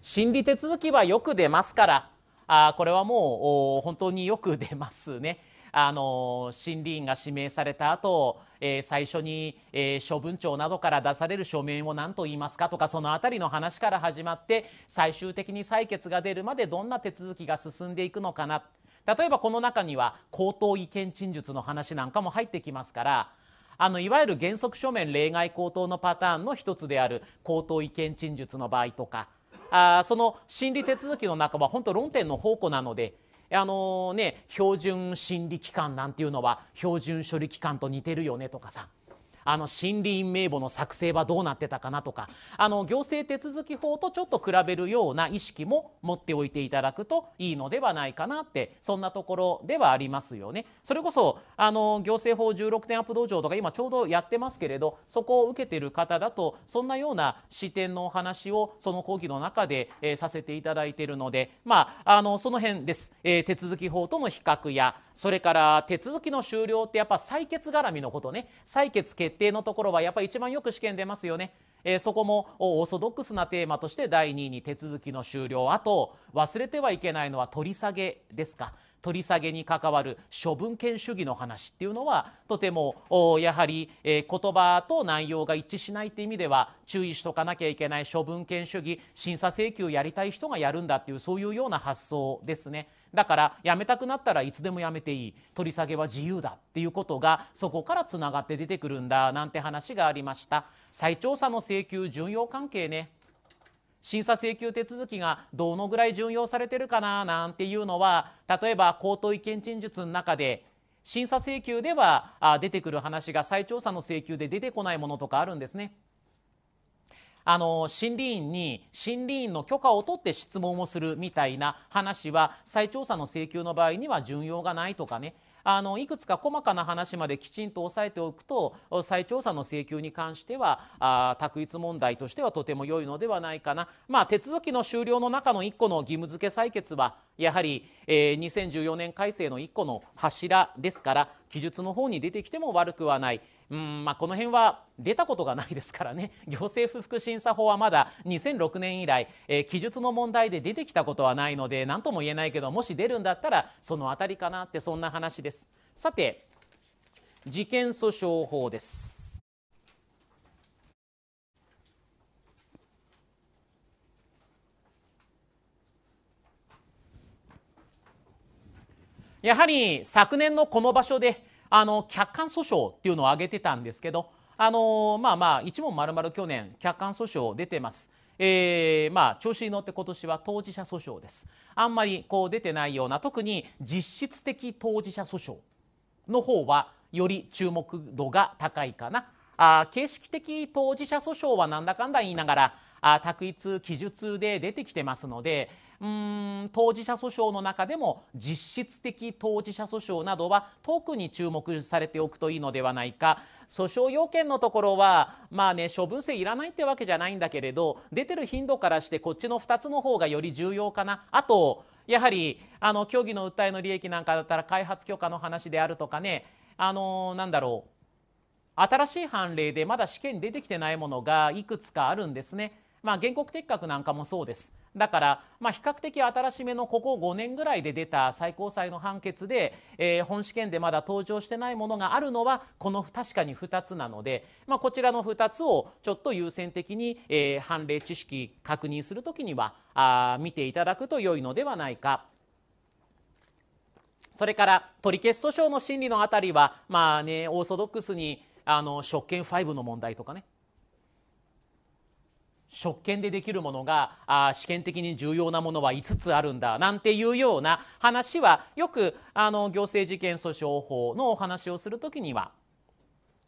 心理手続きはよく出ますからあこれはもう本当によく出ますね。あのー、審理員が指名された後えー、最初に、えー、処分庁などから出される書面を何と言いますかとかその辺りの話から始まって最終的に採決が出るまでどんな手続きが進んでいくのかな例えばこの中には口頭意見陳述の話なんかも入ってきますからあのいわゆる原則書面例外口頭のパターンの一つである口頭意見陳述の場合とかあその審理手続きの中は本当論点の宝庫なのであのね標準心理機関なんていうのは標準処理機関と似てるよねとかさあの森林名簿の作成はどうなってたかなとかあの行政手続き法とちょっと比べるような意識も持っておいていただくといいのではないかなってそんなところではありますよね。それこそあの行政法16点アップ道場とか今ちょうどやってますけれどそこを受けてる方だとそんなような視点のお話をその講義の中で、えー、させていただいているので、まあ、あのその辺です、えー、手続き法との比較やそれから手続きの終了ってやっぱ採決絡みのことね採決決定のところはやっぱり一番よく試験出ますよねえー、そこもオーソドックスなテーマとして第2位に手続きの終了あと忘れてはいけないのは取り下げですか取り下げに関わる処分権主義の話っていうのはとてもやはり、えー、言葉と内容が一致しないって意味では注意しとかなきゃいけない処分権主義審査請求やりたい人がやるんだっていうそういうような発想ですねだからやめたくなったらいつでもやめていい取り下げは自由だっていうことがそこからつながって出てくるんだなんて話がありました。再調査の請求順用関係ね審査請求手続きがどのぐらい準用されてるかななんていうのは例えば口頭意見陳述の中で審査請求では出てくる話が再調査の請求で出てこないものとかあるんですね。あの審理員に審理員の許可を取って質問をするみたいな話は再調査の請求の場合には順用がないとかねあのいくつか細かな話まできちんと押さえておくと再調査の請求に関してはあ択一問題としてはとても良いのではないかな、まあ、手続きの終了の中の1個の義務付け採決はやはり、えー、2014年改正の1個の柱ですから記述の方に出てきても悪くはない。うんまあ、この辺は出たことがないですからね 行政不服審査法はまだ2006年以来、えー、記述の問題で出てきたことはないので何とも言えないけどもし出るんだったらその辺りかなってそんな話です。さて事件訴訟法です。やはり昨年のこの場所であの客観訴訟っていうのを挙げてたんですけどあのまあまあ一問丸々去年客観訴訟出てます。えー、まあ、調子に乗って今年は当事者訴訟ですあんまりこう出てないような特に実質的当事者訴訟の方はより注目度が高いかなあ形式的当事者訴訟はなんだかんだ言いながらあ択一記述で出てきてますのでうん当事者訴訟の中でも実質的当事者訴訟などは特に注目されておくといいのではないか訴訟要件のところはまあね処分制いらないってわけじゃないんだけれど出てる頻度からしてこっちの2つの方がより重要かなあとやはりあの競技の訴えの利益なんかだったら開発許可の話であるとかねあのなんだろう新しい判例でまだ試験に出てきてないものがいくつかあるんですね。まあ、原告撤却なんかもそうです。だから、まあ、比較的新しめのここ5年ぐらいで出た最高裁の判決で、えー、本試験でまだ登場してないものがあるのはこの確かに2つなので、まあ、こちらの2つをちょっと優先的に、えー、判例知識確認するときにはあ見ていただくと良いのではないか。それから取り消し訴訟の審理のあたりは、まあね、オーソドックスにあの職権5の問題とかね職権でできるものがあ試験的に重要なものは5つあるんだなんていうような話はよくあの行政事件訴訟法のお話をする時には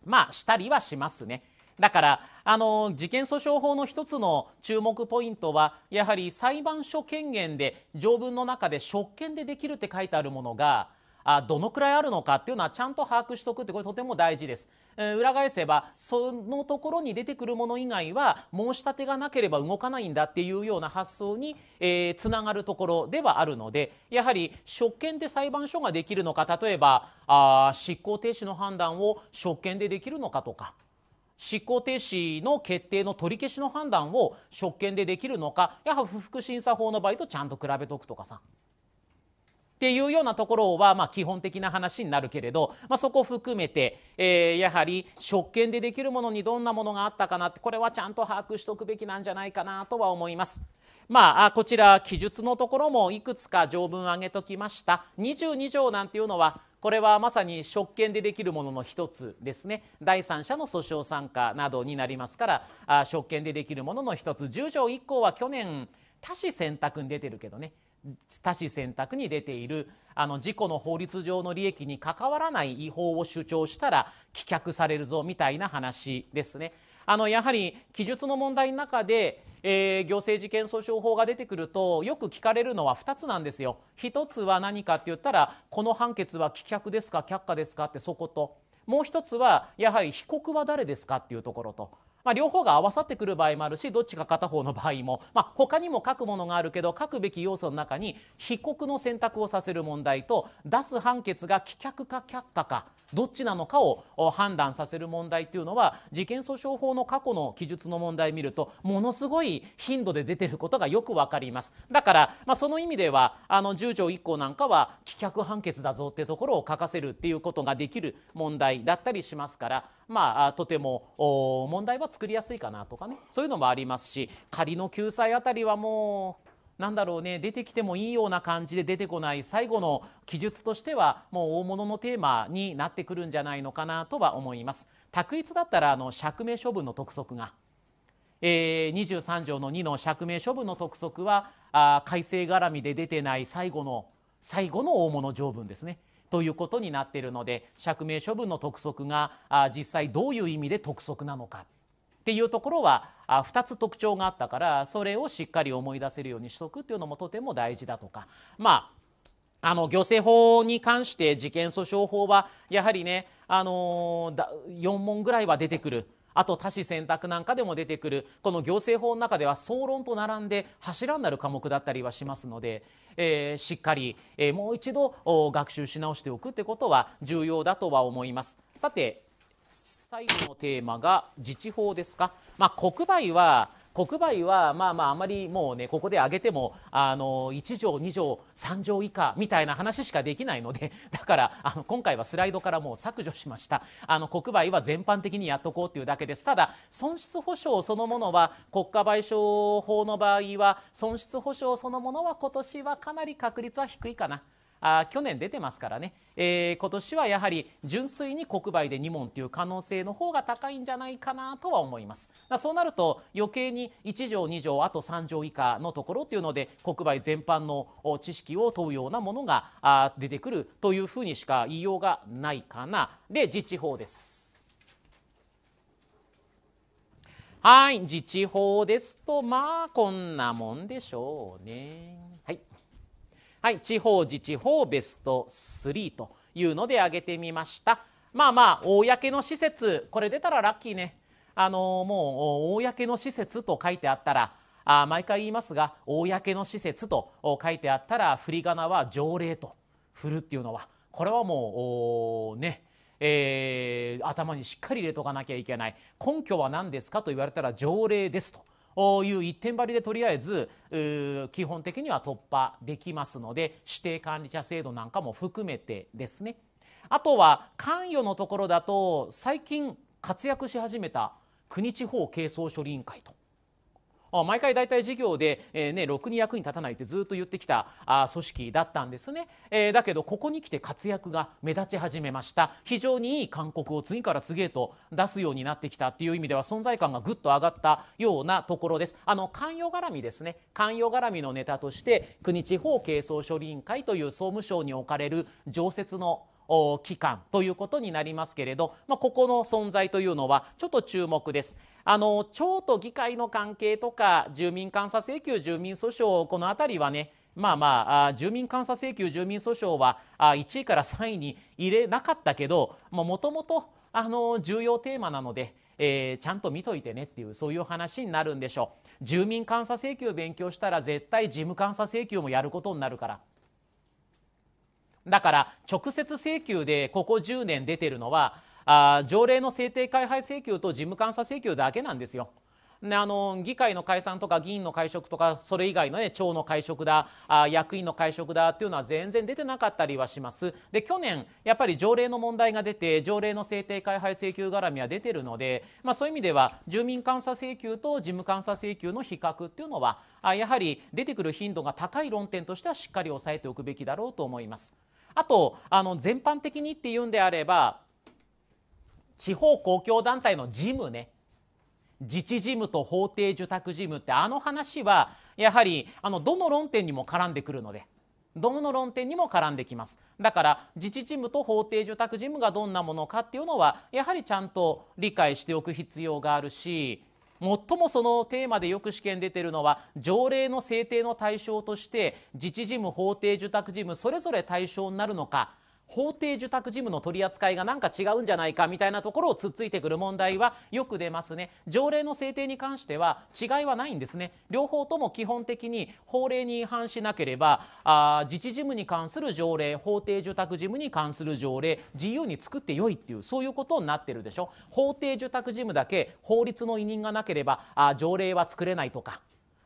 まあしたりはしますね。だからあの事件訴訟法の一つの注目ポイントはやはり裁判所権限で条文の中で職権でできるって書いてあるものがあどのくらいあるのかっていうのはちゃんと把握しておくってこれとても大事です、え裏返せばそのところに出てくるもの以外は申し立てがなければ動かないんだっていうような発想に、えー、つながるところではあるのでやはり職権で裁判所ができるのか例えばあ執行停止の判断を職権でできるのかとか執行停止の決定の取り消しの判断を職権でできるのかやはり不服審査法の場合とちゃんと比べておくとかさ。っていうようなところはま基本的な話になるけれど、まあ、そこを含めて、えー、やはり職権でできるものにどんなものがあったかなってこれはちゃんと把握しておくべきなんじゃないかなとは思います。まあ、こちら記述のところもいくつか条文挙げときました22条なんていうのはこれはまさに職権でできるものの一つですね第三者の訴訟参加などになりますから職権でできるものの一つ10条1項は去年多種選択に出てるけどね多子選択に出ているあの自己の法律上の利益に関わらない違法を主張したら棄却されるぞみたいな話ですね。あのやはり記述の問題の中で、えー、行政事件訴訟法が出てくるとよく聞かれるのは2つなんですよ。1つは何かって言ったらこの判決は棄却ですか却下ですかってそこともう1つはやはり被告は誰ですかっていうところと。まあ、両方が合わさってくる場合もあるしどっちか片方の場合も、まあ、他にも書くものがあるけど書くべき要素の中に被告の選択をさせる問題と出す判決が棄却か却下かどっちなのかを判断させる問題っていうのは事件訴訟法の過去の記述の問題見るとものすごい頻度で出てることがよくわかりますだから、まあ、その意味ではあの10条1項なんかは棄却判決だぞってところを書かせるっていうことができる問題だったりしますからまあとても問題は作りやすいかなとかねそういうのもありますし仮の救済あたりはもうなんだろうね出てきてもいいような感じで出てこない最後の記述としてはもう大物のテーマになってくるんじゃないのかなとは思います。択一だったらあの釈明処分の督促が、えー、23条の2の釈明処分の督促はあ改正絡みで出てない最後の最後の大物条文ですね。ということになっているので釈明処分の督促があ実際どういう意味で督促なのかっていうところは2つ特徴があったからそれをしっかり思い出せるようにしとくっていうのもとても大事だとかまああの行政法に関して事件訴訟法はやはりね、あのー、4問ぐらいは出てくる。あと多子選択なんかでも出てくるこの行政法の中では総論と並んで柱になる科目だったりはしますので、えー、しっかり、えー、もう一度学習し直しておくってことは重要だとは思います。さて最後のテーマが自治法ですか、まあ、国売は国売はまあまああまりもうねここで上げてもあの1条2条3条以下みたいな話しかできないので だからあの今回はスライドからもう削除しましたあの国売は全般的にやっとこうというだけですただ損失保障そのものは国家賠償法の場合は損失保障そのものは今年はかなり確率は低いかな。あ去年出てますからね、えー、今年はやはり純粋に国売で2問という可能性の方が高いんじゃないかなとは思いますだそうなると余計に1条2条あと3条以下のところっていうので国売全般の知識を問うようなものがあ出てくるというふうにしか言いようがないかなで自治法ですはい、自治法ですと、まあ、こんなもんでしょうね。はい。はい、地方自治法ベスト3というので挙げてみました。まあまあ、公の施設、これ出たらラッキーね。あのー、もう、公の施設と書いてあったら、あ毎回言いますが、公の施設と書いてあったら、振り仮名は条例と振るっていうのは、これはもう、ね、えー、頭にしっかり入れとかなきゃいけない根拠は何ですかと言われたら条例ですという一点張りでとりあえず基本的には突破できますので指定管理者制度なんかも含めてですねあとは関与のところだと最近活躍し始めた国地方係争処理委員会と毎回大体事業で、えー、ね、ろくに役に立たないってずっと言ってきたあ組織だったんですね、えー、だけどここに来て活躍が目立ち始めました非常にいい勧告を次から次へと出すようになってきたっていう意味では存在感がぐっと上がったようなところですあの関与絡みですね関与絡みのネタとして国地方係争処理委員会という総務省に置かれる常設の機関ということになりますけれど、まあ、ここの存在というのはちょっと注目です。あの町と議会の関係とか住民監査請求住民訴訟この辺りはねまあまあ住民監査請求住民訴訟は1位から3位に入れなかったけどもともと重要テーマなので。えー、ちゃんと見といてねっていうそういう話になるんでしょう住民監査請求を勉強したら絶対事務監査請求もやることになるからだから直接請求でここ10年出てるのはあ条例の制定開廃請求と事務監査請求だけなんですよ。あの議会の解散とか議員の解職とかそれ以外の、ね、町の解職だあ役員の解職だっていうのは全然出てなかったりはしますで去年やっぱり条例の問題が出て条例の制定開廃請求絡みは出てるので、まあ、そういう意味では住民監査請求と事務監査請求の比較っていうのはあやはり出てくる頻度が高い論点としてはしっかり押さえておくべきだろうと思います。あとあの全般的にっていうんであれば地方公共団体の事務ね自治事務と法定受託事務ってあの話はやはりあのどの論点にも絡んでくるのでどの論点にも絡んできますだから自治事務と法定受託事務がどんなものかっていうのはやはりちゃんと理解しておく必要があるし最もそのテーマでよく試験出てるのは条例の制定の対象として自治事務法定受託事務それぞれ対象になるのか法定受託事務の取り扱いがなんか違うんじゃないかみたいなところを突っついてくる問題はよく出ますね条例の制定に関しては違いはないんですね両方とも基本的に法令に違反しなければあ自治事務に関する条例法定受託事務に関する条例自由に作ってよいっていうそういうことになってるでしょ法定受託事務だけ法律の委任がなければあ条例は作れないとか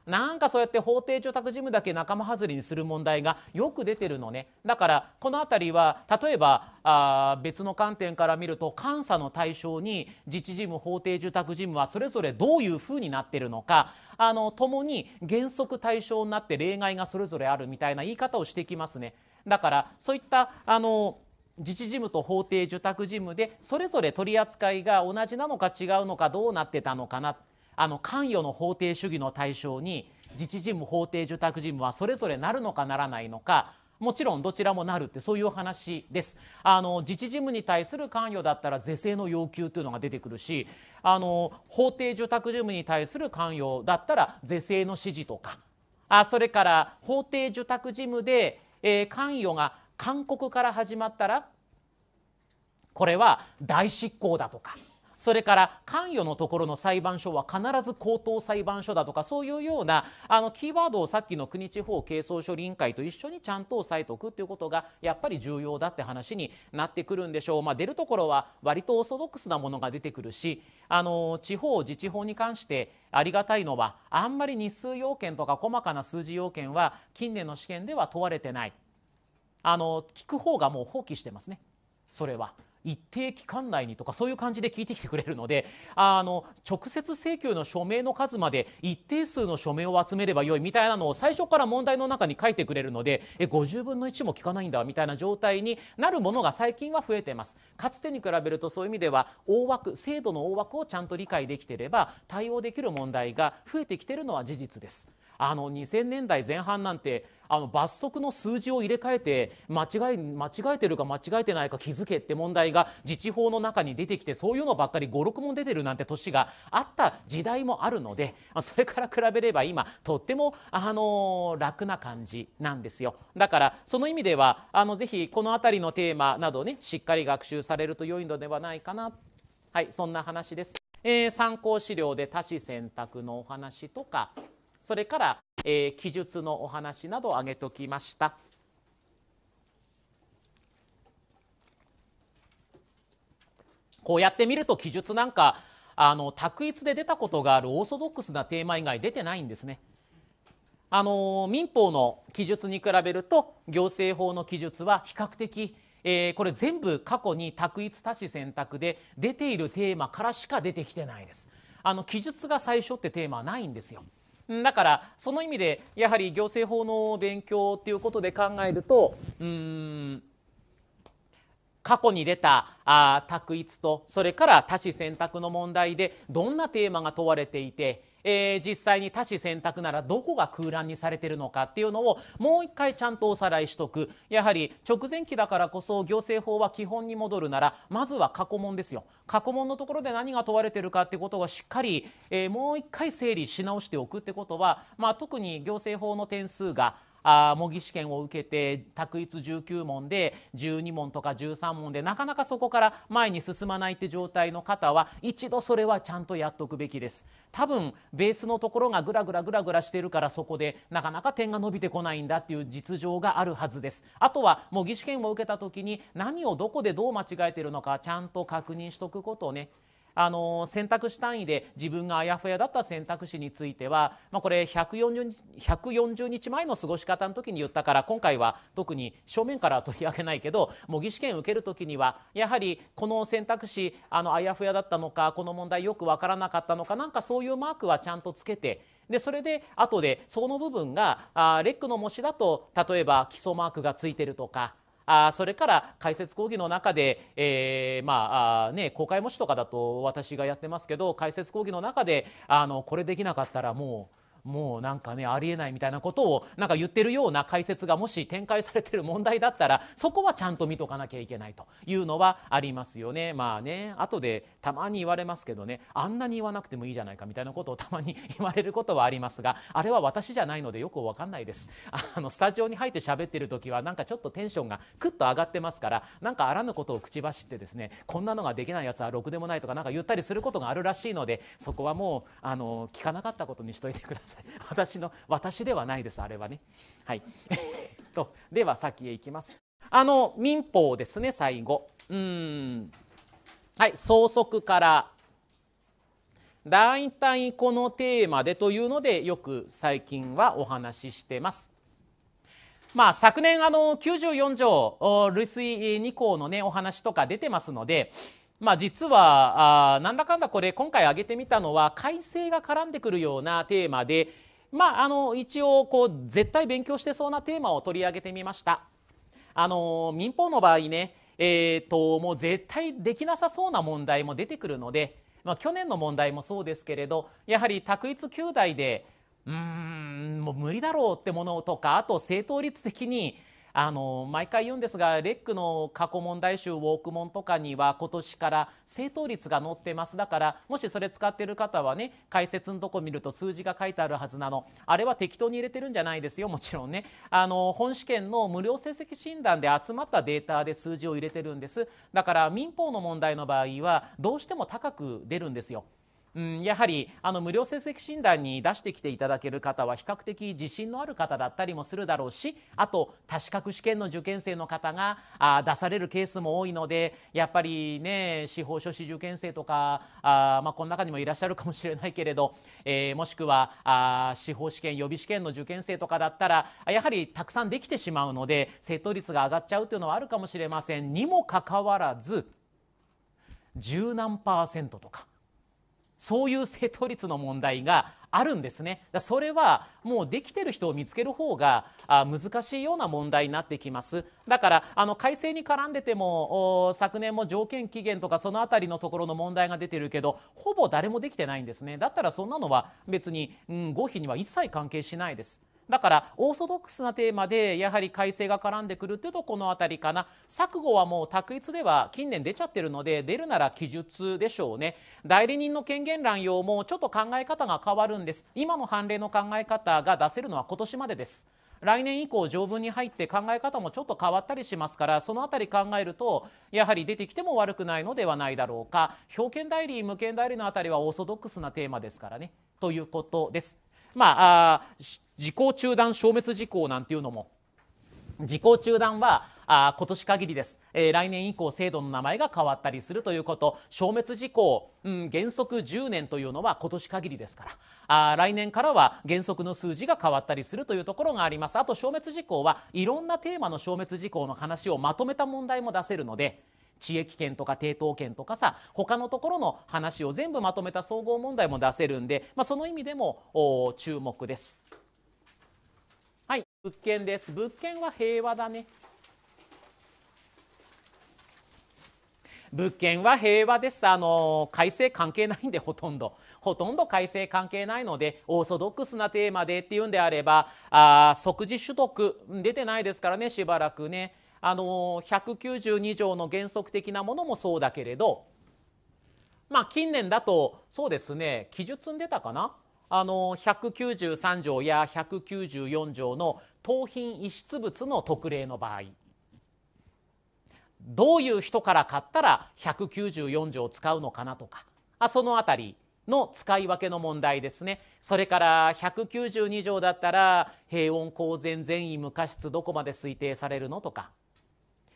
なんかそうやって法定住宅事務だけ仲間外れにする問題がよく出てるのねだからこの辺りは例えばあ別の観点から見ると監査の対象に自治事務法定住宅事務はそれぞれどういうふうになってるのかあの共に原則対象になって例外がそれぞれあるみたいな言い方をしてきますね。だからそういったあの自治事務と法定受託事務でそれぞれ取り扱いが同じなのか違うのかどうなってたのかなあの関与の法定主義の対象に自治事務法定受託事務はそれぞれなるのかならないのかもちろんどちらもなるってそういう話ですあの自治事務に対する関与だったら是正の要求というのが出てくるしあの法定受託事務に対する関与だったら是正の指示とかあそれから法定受託事務で、えー、関与が勧告から始まったらこれは大執行だとかそれから関与のところの裁判所は必ず高等裁判所だとかそういうようなあのキーワードをさっきの国地方係争処理委員会と一緒にちゃんと押さえておくということがやっぱり重要だって話になってくるんでしょう、まあ、出るところは割とオーソドックスなものが出てくるしあの地方自治法に関してありがたいのはあんまり日数要件とか細かな数字要件は近年の試験では問われてないあの聞く方がもう放棄してますねそれは。一定期間内にとかそういう感じで聞いてきてくれるのであの直接請求の署名の数まで一定数の署名を集めればよいみたいなのを最初から問題の中に書いてくれるのでえ50分の1も聞かないんだみたいな状態になるものが最近は増えてますかつてに比べるとそういう意味では大枠制度の大枠をちゃんと理解できていれば対応できる問題が増えてきているのは事実です。あの2000年代前半なんてあの罰則の数字を入れ替えて間違い間違えてるか間違えてないか気づけって問題が自治法の中に出てきてそういうのばっかり56問出てるなんて年があった時代もあるのでそれから比べれば今とってもあの楽な感じなんですよだからその意味ではあのぜひこの辺りのテーマなどねしっかり学習されると良いのではないかなはいそんな話です。えー、参考資料で多種選択のお話とかそれからえー、記述のお話などを挙げておきました。こうやって見ると記述なんかあの択一で出たことがあるオーソドックスなテーマ以外出てないんですね。あの民法の記述に比べると行政法の記述は比較的、えー、これ全部過去に択一多子選択で出ているテーマからしか出てきてないです。あの記述が最初ってテーマはないんですよ。だからその意味でやはり行政法の勉強っていうことで考えるとうん過去に出たあ択一とそれから多子選択の問題でどんなテーマが問われていて、えー、実際に多子選択ならどこが空欄にされてるのかっていうのをもう一回ちゃんとおさらいしとくやはり直前期だからこそ行政法は基本に戻るならまずは過去問ですよ過去問のところで何が問われてるかってことをしっかり、えー、もう一回整理し直しておくってことは、まあ、特に行政法の点数があ模擬試験を受けて択一19問で12問とか13問でなかなかそこから前に進まないって状態の方は一度それはちゃんとやっとくべきです多分ベースのところがグラグラグラグラしてるからそこでなかなか点が伸びてこないんだっていう実情があるはずですあとは模擬試験を受けた時に何をどこでどう間違えてるのかちゃんと確認しとくことをねあの選択肢単位で自分があやふやだった選択肢については、まあ、これ140日 ,140 日前の過ごし方の時に言ったから今回は特に正面からは取り上げないけど模擬試験受ける時にはやはりこの選択肢あのあやふやだったのかこの問題よく分からなかったのかなんかそういうマークはちゃんとつけてでそれで後でその部分があレックの模試だと例えば基礎マークがついてるとかあそれから解説講義の中で、えー、まあね公開模試とかだと私がやってますけど解説講義の中であのこれできなかったらもうもうなんかねありえないみたいなことをなんか言ってるような解説がもし展開されてる問題だったらそこはちゃんと見とかなきゃいけないというのはありますよね。まあね後でたまに言われますけどねあんなに言わなくてもいいじゃないかみたいなことをたまに言われることはありますがあれは私じゃないのでよく分かんないです。あのスタジオに入って喋ってる時はなんかちょっとテンションがクッと上がってますからなんかあらぬことを口走ってですねこんなのができないやつはろくでもないとかなんか言ったりすることがあるらしいのでそこはもうあの聞かなかったことにしといてください。さ い私の私ではないですあれはねはい とでは先へ行きますあの民法ですね最後うんはい総則から大体このテーマでというのでよく最近はお話ししてます。まあ、昨年あの94条類推2項のねお話とか出てますのでまあ、実はあなんだかんだこれ今回挙げてみたのは改正が絡んでくるようなテーマで、まあ、あの一応こう絶対勉強してそうなテーマを取り上げてみました。あの民法の場合ね、えーと、もう絶対できなさそうな問題も出てくるので、まあ、去年の問題もそうですけれどやはり択一9代でうんもう無理だろうってものとかあと正当率的にあの毎回言うんですがレックの過去問題集ウォーク問とかには今年から正答率が載ってますだからもしそれ使ってる方はね解説のとこ見ると数字が書いてあるはずなのあれは適当に入れてるんじゃないですよもちろんねあの本試験の無料成績診断で集まったデータで数字を入れてるんですだから民法の問題の場合はどうしても高く出るんですようん、やはりあの無料成績診断に出してきていただける方は比較的自信のある方だったりもするだろうしあと多資格試験の受験生の方があ出されるケースも多いのでやっぱりね司法書士受験生とかあ、まあ、この中にもいらっしゃるかもしれないけれど、えー、もしくはあ司法試験予備試験の受験生とかだったらやはりたくさんできてしまうので正答率が上がっちゃうというのはあるかもしれませんにもかかわらず十何パーセントとか。そういう正答率の問題があるんですねそれはもうできてる人を見つける方が難しいような問題になってきますだからあの改正に絡んでても昨年も条件期限とかその辺りのところの問題が出てるけどほぼ誰もできてないんですねだったらそんなのは別に、うん、合否には一切関係しないですだからオーソドックスなテーマでやはり改正が絡んでくるというとこの辺りかな錯誤はもう択一では近年出ちゃってるので出るなら記述でしょうね代理人の権限乱用もちょっと考え方が変わるんです今の判例の考え方が出せるのは今年までです来年以降条文に入って考え方もちょっと変わったりしますからその辺り考えるとやはり出てきても悪くないのではないだろうか表見代理無権代理の辺りはオーソドックスなテーマですからねということです。まあ時効中断消滅事項なんていうのも自効中断はあ今年限りです、えー、来年以降制度の名前が変わったりするということ消滅事項、うん、原則10年というのは今年限りですからあ来年からは原則の数字が変わったりするというところがありますあと消滅事項はいろんなテーマの消滅事項の話をまとめた問題も出せるので知恵権とか抵当権とかさ他のところの話を全部まとめた総合問題も出せるんで、まあ、その意味でも注目です。はい、物件です。物件は平和だね。物件は平和です。あの改正関係ないんでほとんどほとんど改正関係ないのでオーソドックスなテーマでっていうんであればあ即時取得出てないですからねしばらくね。あの192条の原則的なものもそうだけれどまあ近年だとそうですね記述に出たかなあの193条や194条の盗品遺失物の特例の場合どういう人から買ったら194条を使うのかなとかあその辺りの使い分けの問題ですねそれから192条だったら平穏公然善意無過失どこまで推定されるのとか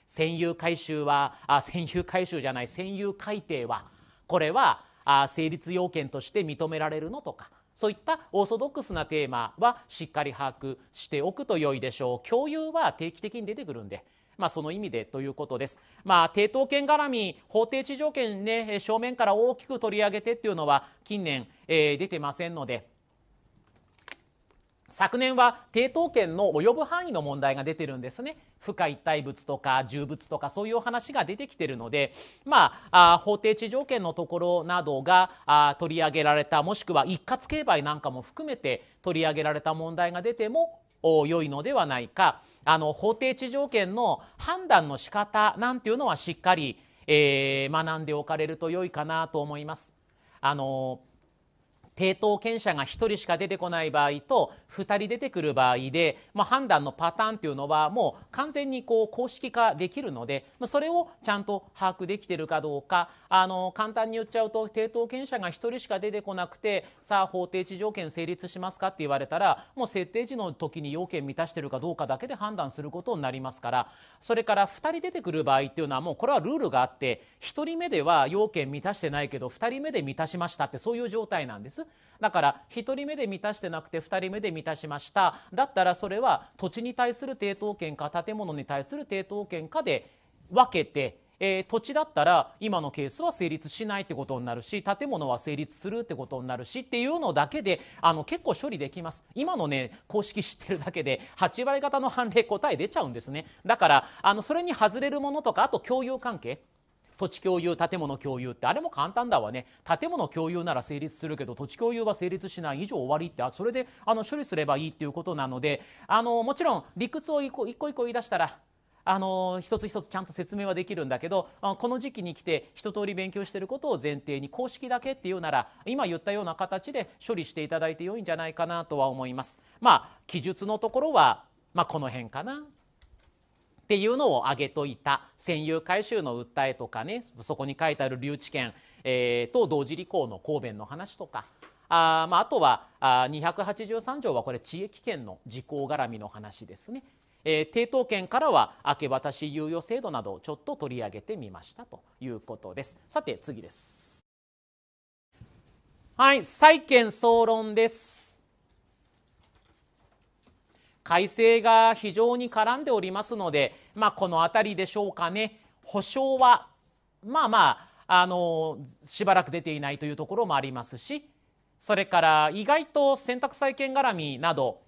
占有回収はあ占有回収じゃない占有改定はこれはあ成立要件として認められるのとかそういったオーソドックスなテーマはしっかり把握しておくと良いでしょう共有は定期的に出てくるんで。まあ、その意味でということです。まあ、抵当権絡み、法定地条件ね、正面から大きく取り上げてっていうのは近年、えー、出てませんので、昨年は抵当権の及ぶ範囲の問題が出てるんですね。不可一体物とか重物とかそういうお話が出てきてるので、まあ、あ法定地条件のところなどがあ取り上げられたもしくは一括競売なんかも含めて取り上げられた問題が出ても良いのではないかあの法定地条件の判断の仕方なんていうのはしっかり、えー、学んでおかれると良いかなと思います。あのー平等権者が1人しか出てこない場合と2人出てくる場合で、まあ、判断のパターンっていうのはもう完全にこう公式化できるので、まそれをちゃんと把握できてるかどうかあの簡単に言っちゃうと抵当権者が1人しか出てこなくてさあ法定値条件成立しますかって言われたらもう設定時の時に要件満たしてるかどうかだけで判断することになりますからそれから2人出てくる場合っていうのはもうこれはルールがあって1人目では要件満たしてないけど2人目で満たしましたってそういう状態なんです。だから1人目で満たしてなくて2人目で満たしましただったらそれは土地に対する抵当権か建物に対する抵当権かで分けてえー、土地だったら今のケースは成立しないってことになるし建物は成立するってことになるしっていうのだけであの結構処理できます今のね公式知ってるだけで8割方の判例答え出ちゃうんですねだからあのそれに外れるものとかあと共有関係土地共有建物共有ってあれも簡単だわね建物共有なら成立するけど土地共有は成立しない以上終わりってそれであの処理すればいいっていうことなのであのもちろん理屈を一個一個言い出したらあの一つ一つちゃんと説明はできるんだけどこの時期に来て一通り勉強してることを前提に公式だけっていうなら今言ったような形で処理していただいて良いんじゃないかなとは思います。まあ、記述のところは、まあ、この辺かなっていうのを挙げといた占有回収の訴えとかねそこに書いてある留置権、えー、と同時履行の答弁の話とかあ,、まあ、あとはあ283条はこれ地域権の時効絡みの話ですね。えー、抵当権からは明け渡し猶予制度などをちょっと取り上げてみましたということです。さて次です。はい、債権総論です。改正が非常に絡んでおりますので、まあ、この辺りでしょうかね保証はまあまああのしばらく出ていないというところもありますしそれから意外と選択債権絡みなど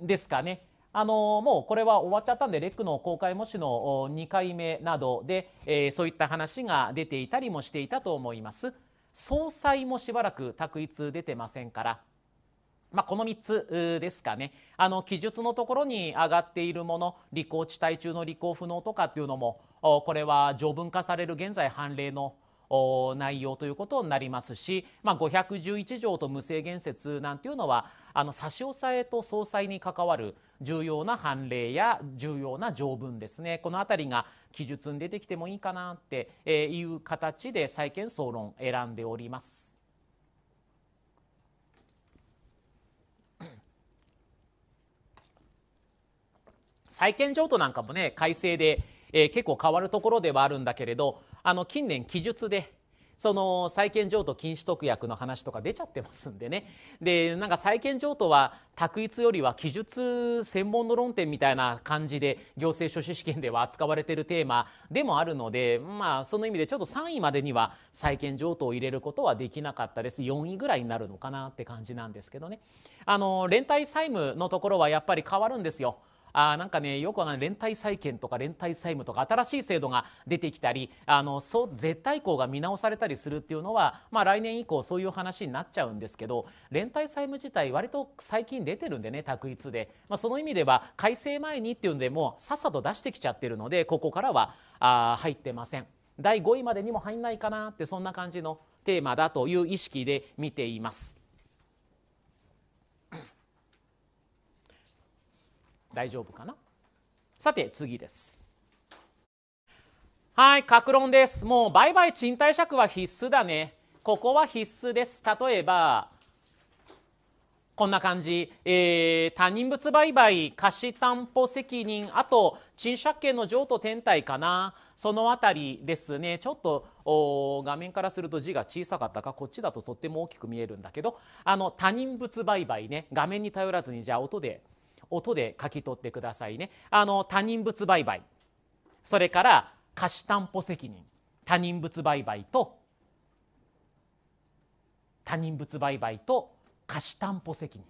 ですかねあのもうこれは終わっちゃったんでレックの公開模試の2回目などで、えー、そういった話が出ていたりもしていたと思います。総裁もしばらく択一出てませんからまあ、この3つですかねあの記述のところに上がっているもの履行地帯中の履行不能とかっていうのもこれは条文化される現在判例の内容ということになりますし、まあ、511条と無制限説なんていうのはあの差し押さえと総裁に関わる重要な判例や重要な条文ですねこの辺りが記述に出てきてもいいかなっていう形で債権総論選んでおります。債権譲渡なんかもね改正で、えー、結構変わるところではあるんだけれどあの近年記述でその債権譲渡禁止特約の話とか出ちゃってますんでねでなんか債権譲渡は択一よりは記述専門の論点みたいな感じで行政書士試験では扱われてるテーマでもあるのでまあその意味でちょっと3位までには債権譲渡を入れることはできなかったです4位ぐらいになるのかなって感じなんですけどねあの連帯債務のところはやっぱり変わるんですよ。あなんかねよくあの連帯債権とか連帯債務とか新しい制度が出てきたりあのそう絶対項が見直されたりするっていうのは、まあ、来年以降そういう話になっちゃうんですけど連帯債務自体割と最近出てるんでね択一で、まあ、その意味では改正前にっていうんでもうさっさと出してきちゃってるのでここからはあ入ってません。第5位までにも入んないかなってそんな感じのテーマだという意識で見ています。大丈夫かなさて次ですはい格論ですもう売買賃貸借は必須だねここは必須です例えばこんな感じ、えー、他人物売買貸担保責任あと賃借権の譲渡天体かなその辺りですねちょっと画面からすると字が小さかったかこっちだととっても大きく見えるんだけどあの他人物売買ね画面に頼らずにじゃあ音で音で書き取ってくださいねあの他人物売買それから貸担保責任他人物売買と他人物売買と貸担保責任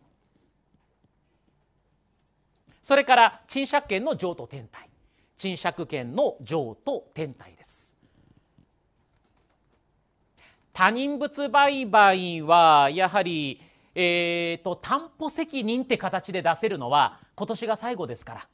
それから賃借権の譲渡転貸賃借権の譲渡転貸です他人物売買はやはりえーと、担保責任って形で出せるのは今年が最後ですから。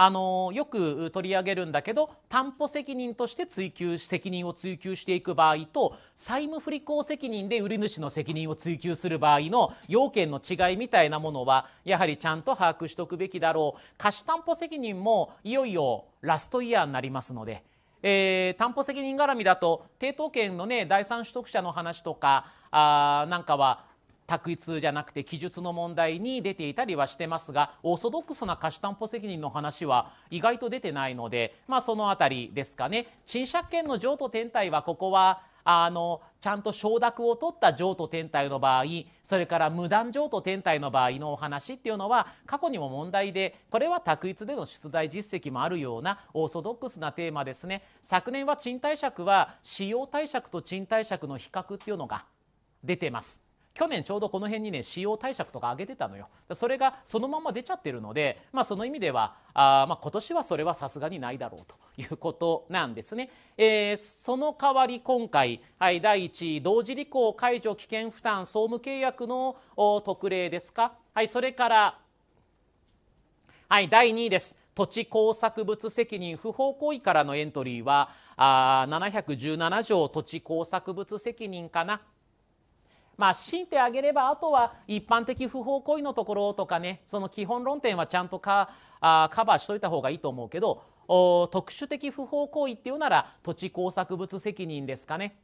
あのよく取り上げるんだけど担保責任として追及責任を追及していく場合と債務不履行責任で売り主の責任を追及する場合の要件の違いみたいなものはやはりちゃんと把握しておくべきだろう貸担保責任もいよいよラストイヤーになりますので。えー、担保責任絡みだと抵当権のね第三取得者の話とかあなんかは択一じゃなくて記述の問題に出ていたりはしてますがオーソドックスな貸担保責任の話は意外と出てないので、まあ、その辺りですかね。賃借権の譲渡天体はここはあのちゃんと承諾を取った譲渡天体の場合それから無断譲渡天体の場合のお話っていうのは過去にも問題でこれは択一での出題実績もあるようなオーソドックスなテーマですね昨年は賃貸借は使用貸借と賃貸借の比較っていうのが出てます去年ちょうどこの辺にね使用対策とか上げてたのよそれがそのまま出ちゃってるので、まあ、その意味ではあ、まあ、今年はそれはさすがにないだろうということなんですね、えー、その代わり今回、はい、第1位同時履行解除危険負担総務契約の特例ですか、はい、それから、はい、第2位です土地工作物責任不法行為からのエントリーはあ717条土地工作物責任かなまあ、強いてあげればあとは一般的不法行為のところとかねその基本論点はちゃんとかあカバーしといた方がいいと思うけど特殊的不法行為っていうなら土地工作物責任ですかね、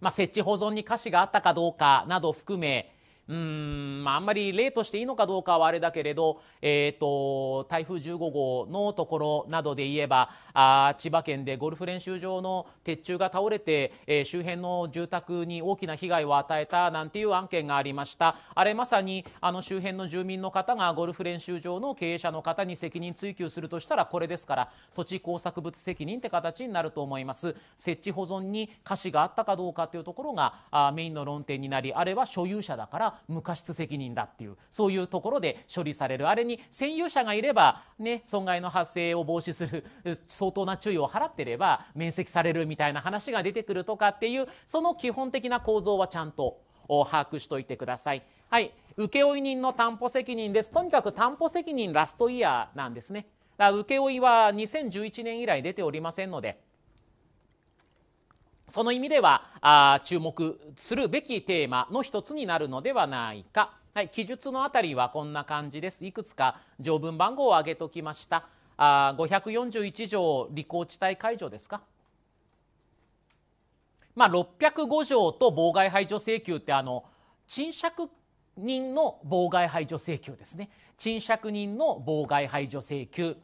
まあ、設置保存に瑕疵があったかどうかなど含めうんまあ、あんまり例としていいのかどうかはあれだけれど、えーと、と台風15号のところなどで言えばあ千葉県でゴルフ練習場の鉄柱が倒れて、えー、周辺の住宅に大きな被害を与えたなんていう案件がありましたあれまさにあの周辺の住民の方がゴルフ練習場の経営者の方に責任追及するとしたらこれですから土地工作物責任って形になると思います設置保存に瑕疵があったかどうかというところがあメインの論点になりあれは所有者だから無過失責任だっていうそういうところで処理されるあれに占有者がいれば、ね、損害の発生を防止する相当な注意を払ってれば免責されるみたいな話が出てくるとかっていうその基本的な構造はちゃんと把握しといてください。はい請負人の担保責任です。とにかく担保責任ラストイヤーなんですね。だから請負は2011年以来出ておりませんので、その意味ではあ注目するべきテーマの一つになるのではないか。はい、記述のあたりはこんな感じです。いくつか条文番号を挙げておきました。あ541条履行地帯解除ですか。まあ、605条と妨害排除請求ってあの賃借人の妨害排除請求ですね。賃借人の妨害排除請求。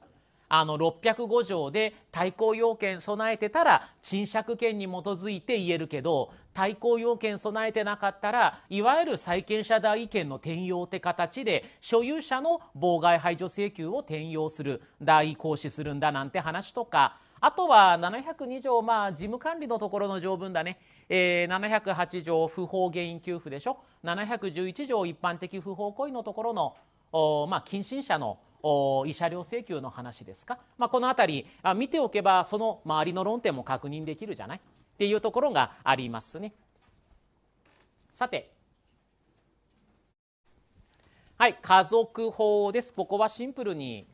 あの605条で対抗要件備えてたら賃借権に基づいて言えるけど対抗要件備えてなかったらいわゆる債権者代位権の転用って形で所有者の妨害排除請求を転用する代位行使するんだなんて話とかあとは702条、まあ、事務管理のところの条文だね、えー、708条不法原因給付でしょ711条一般的不法行為のところの、まあ、近親者の慰謝料請求の話ですか、まあ、この辺りあ見ておけばその周りの論点も確認できるじゃないっていうところがありますね。さてはい家族法です。ここはシンプルに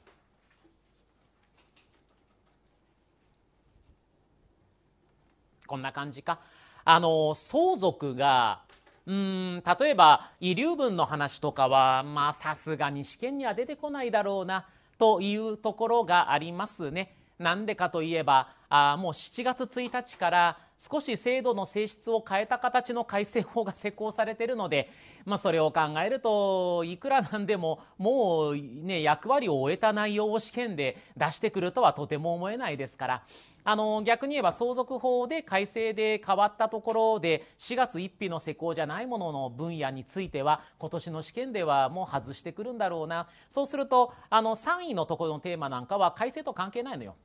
こんな感じか。あの相続がうん例えば遺留分の話とかはまあさすがに試験には出てこないだろうなというところがありますね。なんでかといえばあもう7月1日から少し制度の性質を変えた形の改正法が施行されているので、まあ、それを考えるといくらなんでももう、ね、役割を終えた内容を試験で出してくるとはとても思えないですから。あの逆に言えば相続法で改正で変わったところで4月1日の施行じゃないものの分野については今年の試験ではもう外してくるんだろうなそうするとあの3位のところのテーマなんかは改正と関係ないのよ。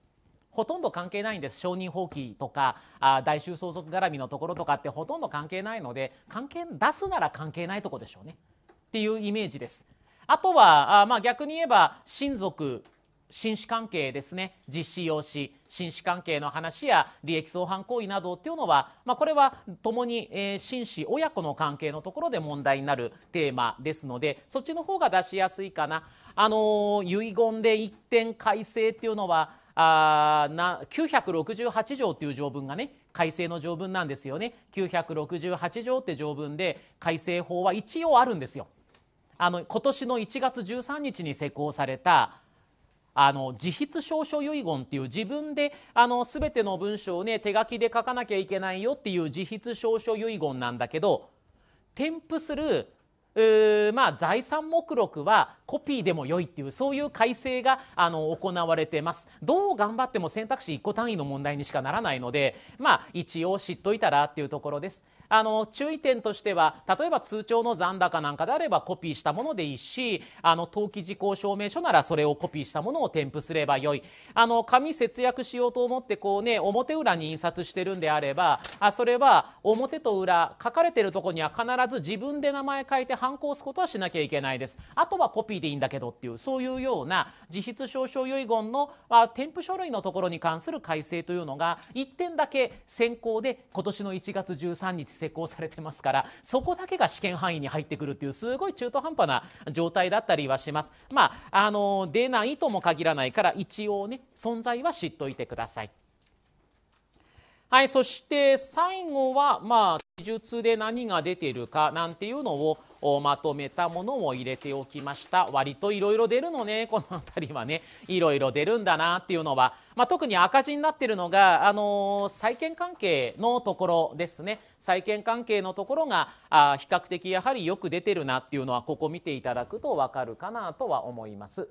ほとんど関係ないんです承認放棄とかあ大衆相続絡みのところとかってほとんど関係ないので関係出すなら関係ないとこでしょうねっていうイメージです。あとはあ、まあ、逆に言えば親族紳士関係ですね実施用紙紳士関係の話や利益相反行為などっていうのは、まあ、これは共に、えー、紳士親子の関係のところで問題になるテーマですのでそっちの方が出しやすいかな。あのー、遺言で一点改正っていうのはあな968条っていう条文がね改正の条文なんですよね968条って条文で改正法は一応あるんですよ。あの今年の1月13日に施行されたあの自筆証書遺言っていう自分であの全ての文章をね手書きで書かなきゃいけないよっていう自筆証書遺言なんだけど添付するまあ財産目録はコピーでも良いっていうそういう改正があの行われてますどう頑張っても選択肢1個単位の問題にしかならないのでまあ一応知っといたらっていうところですあの注意点としては例えば通帳の残高なんかであればコピーしたものでいいしあの登記事項証明書ならそれをコピーしたものを添付すればよいあの紙節約しようと思ってこうね表裏に印刷してるんであればあそれは表と裏書かれてるとこには必ず自分で名前書いて反抗すことはしなきゃいけないですあとはコピーでいいんだけどっていうそういうような自筆証書遺言の、まあ、添付書類のところに関する改正というのが1点だけ先行で今年の1月13日施行されてますからそこだけが試験範囲に入ってくるっていうすごい中途半端な状態だったりはします。まあ、あの出ないとも限らないから一応ね存在は知っといてください。はい、そして最後は、まあ、記述で何が出てるかなんていうのをまとめたものを入れておきました。割といろいろ出るのね、この辺りはね、いろいろ出るんだなっていうのは、まあ、特に赤字になってるのが、あのー、債権関係のところですね。債権関係のところがあ比較的やはりよく出てるなっていうのは、ここ見ていただくとわかるかなとは思います。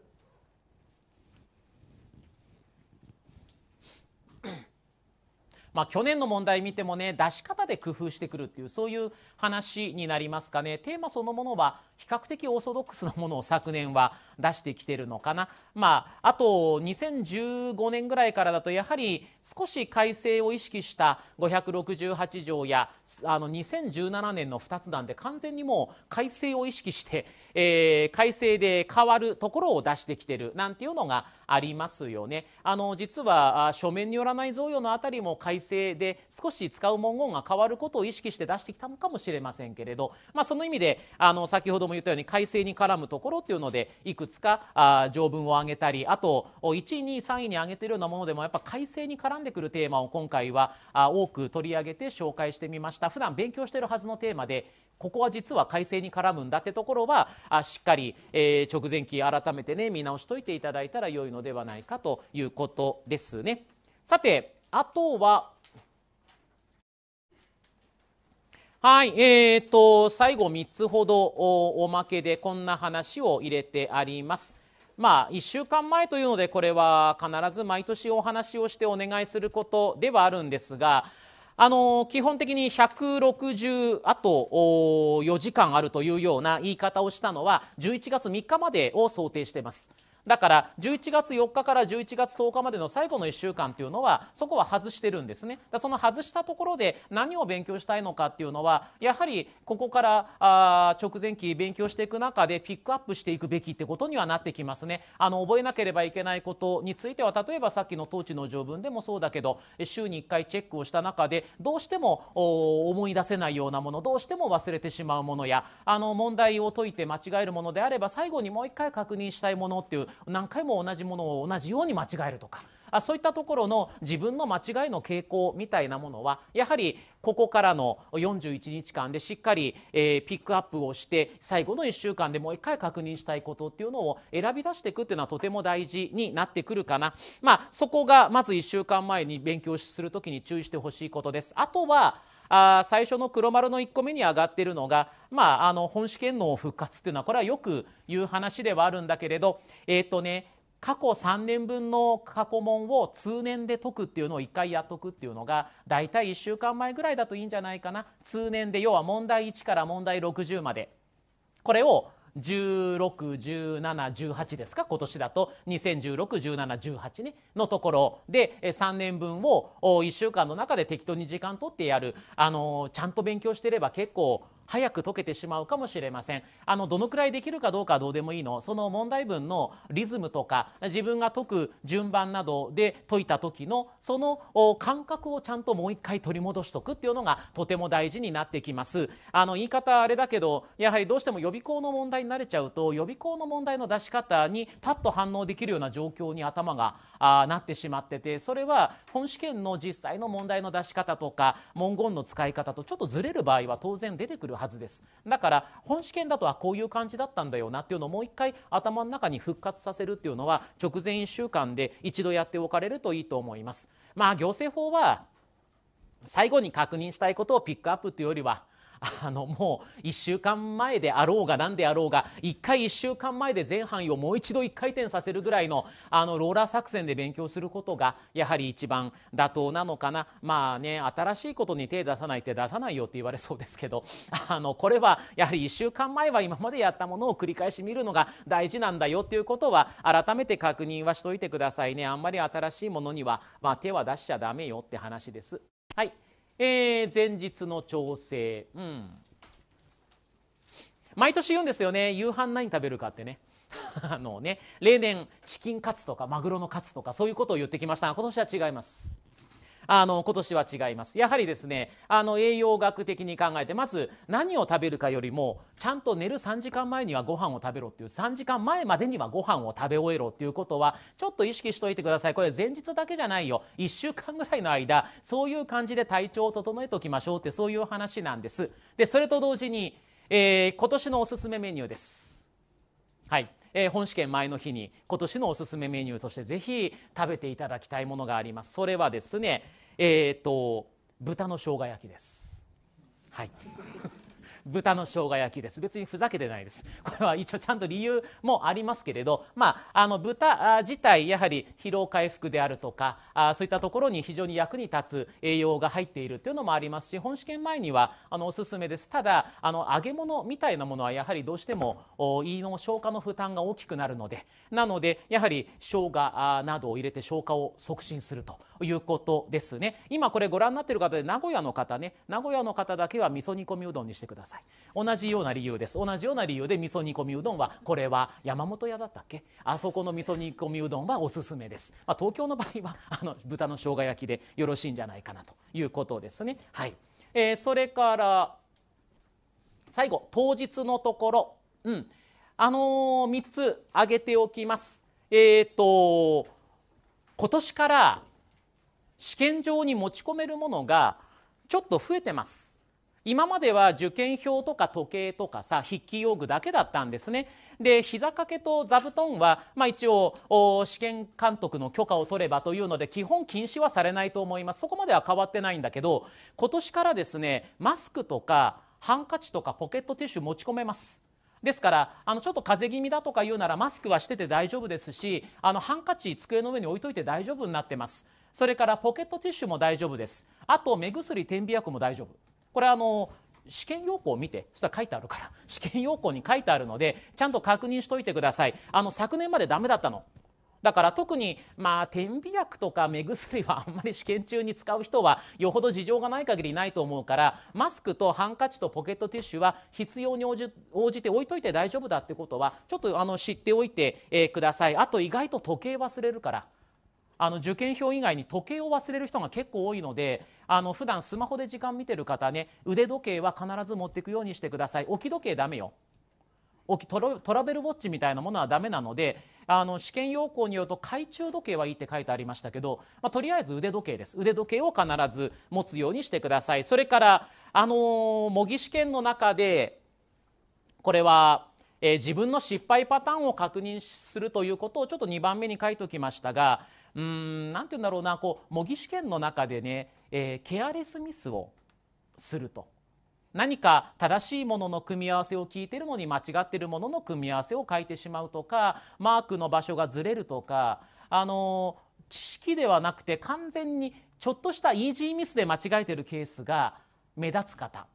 まあ、去年の問題見てもね出し方で工夫してくるっていうそういう話になりますかねテーマそのものは比較的オーソドックスなものを昨年は出してきてるのかな、まあ、あと2015年ぐらいからだとやはり少し改正を意識した568条やあの2017年の2つなんで完全にもう改正を意識して、えー、改正で変わるところを出してきてるなんていうのがありますよね。あの実は書面によらない贈与のあたりも改改正で少し使う文言が変わることを意識して出してきたのかもしれませんけれど、まあ、その意味であの先ほども言ったように改正に絡むところっていうのでいくつかあ条文を挙げたりあと1位2位3位に挙げてるようなものでもやっぱ改正に絡んでくるテーマを今回は多く取り上げて紹介してみました普段勉強してるはずのテーマでここは実は改正に絡むんだってところはあしっかり、えー、直前期改めてね見直しといていただいたら良いのではないかということですね。さてあとは、はい、えーと、最後3つほどおまけでこんな話を入れてあります。まあ、1週間前というのでこれは必ず毎年お話をしてお願いすることではあるんですがあの基本的に160あと4時間あるというような言い方をしたのは11月3日までを想定しています。だから11月4日から11月10日までの最後の1週間っていうのはそこは外してるんですねだその外したところで何を勉強したいのかっていうのはやはりここからあ直前期勉強していく中でピックアップしていくべきってことにはなってきますねあの覚えなければいけないことについては例えばさっきの統治の条文でもそうだけど週に1回チェックをした中でどうしても思い出せないようなものどうしても忘れてしまうものやあの問題を解いて間違えるものであれば最後にもう一回確認したいものっていう何回も同じものを同じように間違えるとかあそういったところの自分の間違いの傾向みたいなものはやはりここからの41日間でしっかり、えー、ピックアップをして最後の1週間でもう一回確認したいことっていうのを選び出していくっていうのはとても大事になってくるかな、まあ、そこがまず1週間前に勉強する時に注意してほしいことです。あとはあ最初の黒丸の1個目に上がってるのが、まあ、あの本試験の復活っていうのはこれはよく言う話ではあるんだけれどえっ、ー、とね過去3年分の過去問を通年で解くっていうのを1回やっとくっていうのが大体1週間前ぐらいだといいんじゃないかな通年で要は問題1から問題60までこれを161718ですか今年だと20161718ねのところで3年分を1週間の中で適当に時間取ってやるあのちゃんと勉強してれば結構早く解けてしまうかもしれませんあのどのくらいできるかどうかはどうでもいいのその問題文のリズムとか自分が解く順番などで解いた時のその感覚をちゃんともう一回取り戻しとくっていうのがとても大事になってきますあの言い方あれだけどやはりどうしても予備校の問題に慣れちゃうと予備校の問題の出し方にパッと反応できるような状況に頭があなってしまっててそれは本試験の実際の問題の出し方とか文言の使い方とちょっとずれる場合は当然出てくるはずですだから本試験だとはこういう感じだったんだよなっていうのをもう一回頭の中に復活させるっていうのは直前1週間で一度やっておかれるといいと思います。まあ行政法は最後に確認したいことをピックアップというよりはあのもう1週間前であろうが何であろうが1回1週間前で全範囲をもう一度1回転させるぐらいのあのローラー作戦で勉強することがやはり一番妥当なのかなまあね新しいことに手出さない手出さないよって言われそうですけど あのこれはやはり1週間前は今までやったものを繰り返し見るのが大事なんだよっていうことは改めて確認はしておいてくださいねあんまり新しいものには、まあ、手は出しちゃダメよって話です。はいえー、前日の調整、うん、毎年言うんですよね夕飯何食べるかってね あのね例年チキンカツとかマグロのカツとかそういうことを言ってきましたが今年は違いますあの今年は違いますやはりですねあの栄養学的に考えてまず何を食べるかよりもちゃんと寝る3時間前にはご飯を食べろっていう3時間前までにはご飯を食べ終えろっていうことはちょっと意識しといてくださいこれ前日だけじゃないよ1週間ぐらいの間そういう感じで体調を整えておきましょうってそういう話なんですでそれと同時に、えー、今年のおすすめメニューですはいえー、本試験前の日に今年のおすすめメニューとしてぜひ食べていただきたいものがありますそれはですねえっ、と豚の生姜焼きですはい豚の生姜焼きです別にふざけてないです これは一応ちゃんと理由もありますけれど、まあ、あの豚自体やはり疲労回復であるとかあそういったところに非常に役に立つ栄養が入っているというのもありますし本試験前にはあのおすすめですただあの揚げ物みたいなものはやはりどうしても胃の消化の負担が大きくなるのでなのでやはり生姜などを入れて消化を促進するということですね今これご覧になっている方で名古屋の方ね名古屋の方だけは味噌煮込みうどんにしてください同じような理由です同じような理由で味噌煮込みうどんはこれは山本屋だったっけあそこの味噌煮込みうどんはおすすめです、まあ、東京の場合は あの豚の生姜焼きでよろしいんじゃないかなということですねはい、えー、それから最後当日のところうんあのー、3つ挙げておきますえっ、ー、と今年から試験場に持ち込めるものがちょっと増えてます今までは受験票とか時計とかさ筆記用具だけだったんですね。で膝掛けと座布団は、まあ、一応試験監督の許可を取ればというので基本禁止はされないと思いますそこまでは変わってないんだけど今年からですねマスクとかハンカチとかポケットティッシュ持ち込めます。ですからあのちょっと風邪気味だとか言うならマスクはしてて大丈夫ですしあのハンカチ机の上に置いといて大丈夫になってますそれからポケットティッシュも大丈夫ですあと目薬点鼻薬も大丈夫これあの試験要項を見てそしたら書いてあるから 試験要項に書いてあるのでちゃんと確認しといてくださいあの昨年までダメだったのだから特にまあ点鼻薬とか目薬はあんまり試験中に使う人はよほど事情がない限りないと思うからマスクとハンカチとポケットティッシュは必要に応じて置いといて大丈夫だってことはちょっとあの知っておいて、えくださいあと意外と時計忘れるから。あの受験票以外に時計を忘れる人が結構多いのであの普段スマホで時間見てる方ね腕時計は必ず持っていくようにしてください置き時計ダメよトラベルウォッチみたいなものはダメなのであの試験要項によると懐中時計はいいって書いてありましたけど、まあ、とりあえず腕時計です腕時計を必ず持つようにしてくださいそれから、あのー、模擬試験の中でこれは、えー、自分の失敗パターンを確認するということをちょっと2番目に書いておきましたがうんなんて言うんだろうなこう模擬試験の中でね、えー、ケアレスミスをすると何か正しいものの組み合わせを聞いてるのに間違ってるものの組み合わせを書いてしまうとかマークの場所がずれるとか、あの知識ではなくて完全にちょっとしたイージーミスで間違えてるケースが目立つ方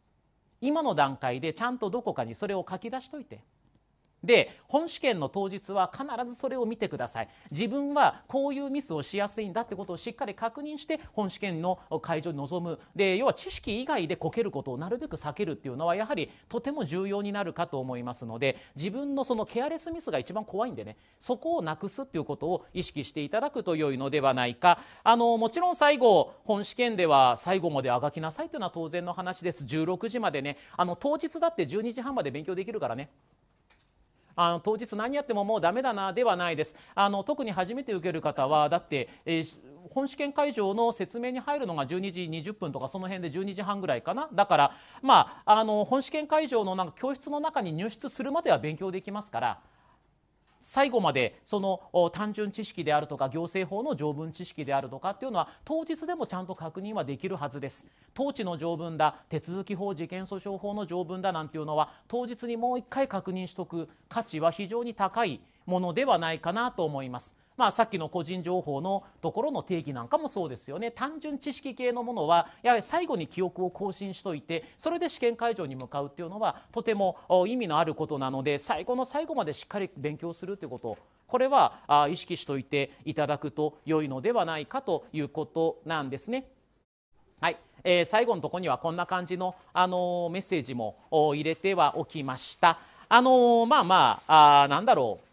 今の段階でちゃんとどこかにそれを書き出しといてで本試験の当日は必ずそれを見てください自分はこういうミスをしやすいんだってことをしっかり確認して本試験の会場に臨むで要は知識以外でこけることをなるべく避けるっていうのはやはりとても重要になるかと思いますので自分のそのケアレスミスが一番怖いんでねそこをなくすっていうことを意識していただくと良いのではないかあのもちろん最後本試験では最後まであがきなさいというのは当然の話です16時までねあの当日だって12時半まで勉強できるからね。あの当日何やってももうダメだなではないですあの特に初めて受ける方はだって、えー、本試験会場の説明に入るのが12時20分とかその辺で12時半ぐらいかなだからまああの本試験会場のなんか教室の中に入室するまでは勉強できますから。最後までその単純知識であるとか行政法の条文知識であるとかっていうのは当日でもちゃんと確認はできるはずです当地の条文だ手続き法事件訴訟法の条文だなんていうのは当日にもう一回確認しとく価値は非常に高いものではないかなと思います。まあ、さっきの個人情報のところの定義なんかもそうですよね単純知識系のものはやはり最後に記憶を更新しといてそれで試験会場に向かうっていうのはとても意味のあることなので最後の最後までしっかり勉強するということこれは意識しておいていただくと良いのではないかということなんですね。はい、えー、最後のとこにはこんな感じの、あのー、メッセージも入れてはおきました。あのー、まあまああなんだろう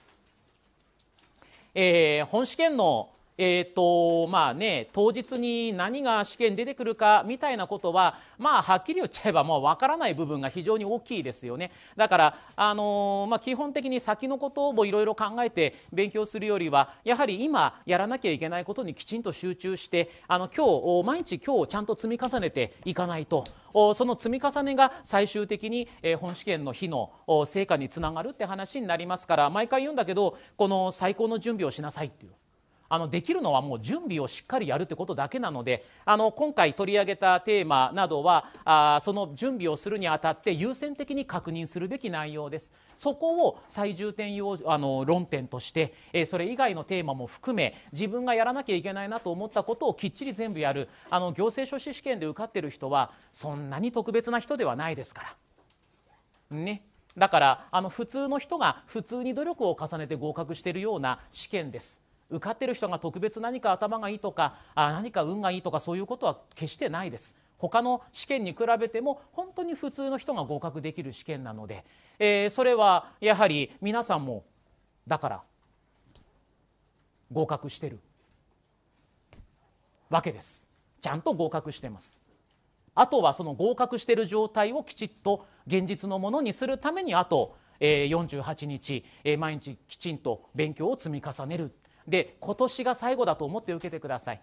えー、本試験のえー、とまあね当日に何が試験出てくるかみたいなことはまあはっきり言っちゃえばもうわからない部分が非常に大きいですよね。だからあのまあ基本的に先のことをいろいろ考えて勉強するよりはやはり今やらなきゃいけないことにきちんと集中してあの今日毎日今日ちゃんと積み重ねていかないとその積み重ねが最終的に本試験の日の成果につながるって話になりますから毎回言うんだけどこの最高の準備をしなさいっていう。あのできるのはもう準備をしっかりやるってことだけなのであの今回取り上げたテーマなどはあその準備をするにあたって優先的に確認するべき内容ですそこを最重点要あの論点として、えー、それ以外のテーマも含め自分がやらなきゃいけないなと思ったことをきっちり全部やるあの行政書士試験で受かってる人はそんなに特別な人ではないですから。ね。だからあの普通の人が普通に努力を重ねて合格しているような試験です。受かってる人が特別何か頭がいいとかあ何か運がいいとかそういうことは決してないです他の試験に比べても本当に普通の人が合格できる試験なので、えー、それはやはり皆さんもだから合格してるわけですちゃんと合格してますあとはその合格してる状態をきちっと現実のものにするためにあと48日毎日きちんと勉強を積み重ねるで今年が最後だと思って受けてください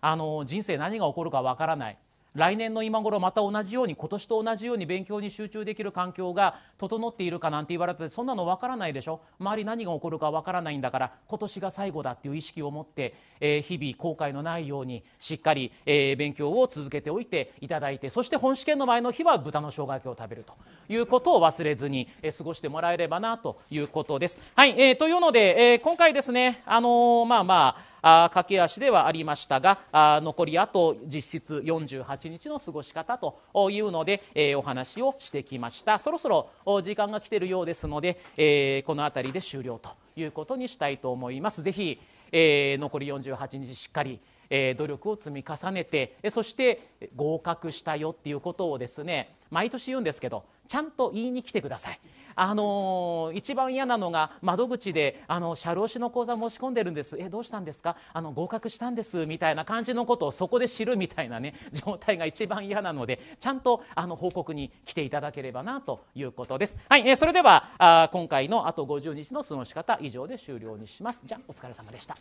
あの人生何が起こるかわからない来年の今頃また同じように今年と同じように勉強に集中できる環境が整っているかなんて言われてそんなのわからないでしょ周り何が起こるかわからないんだから今年が最後だっていう意識を持って、えー、日々後悔のないようにしっかり、えー、勉強を続けておいていただいてそして本試験の前の日は豚の生姜焼きを食べるということを忘れずに、えー、過ごしてもらえればなということです。はい、えー、というので、えー、今回ですねあのー、まあまああ駆け足ではありましたがあ残りあと実質48日の過ごし方というので、えー、お話をしてきましたそろそろ時間が来ているようですので、えー、この辺りで終了ということにしたいと思います。ぜひ、えー、残り48日しっかり努力を積み重ねてそして合格したよっていうことをですね毎年言うんですけどちゃんと言いに来てください。あのー、一番嫌なのが窓口であの社労士の講座申し込んでるんですえどうしたんですかあの合格したんですみたいな感じのことをそこで知るみたいなね 状態が一番嫌なのでちゃんとあの報告に来ていただければなということですはい、えー、それではあ今回のあと50日の過ごし方以上で終了にしますじゃお疲れ様でした。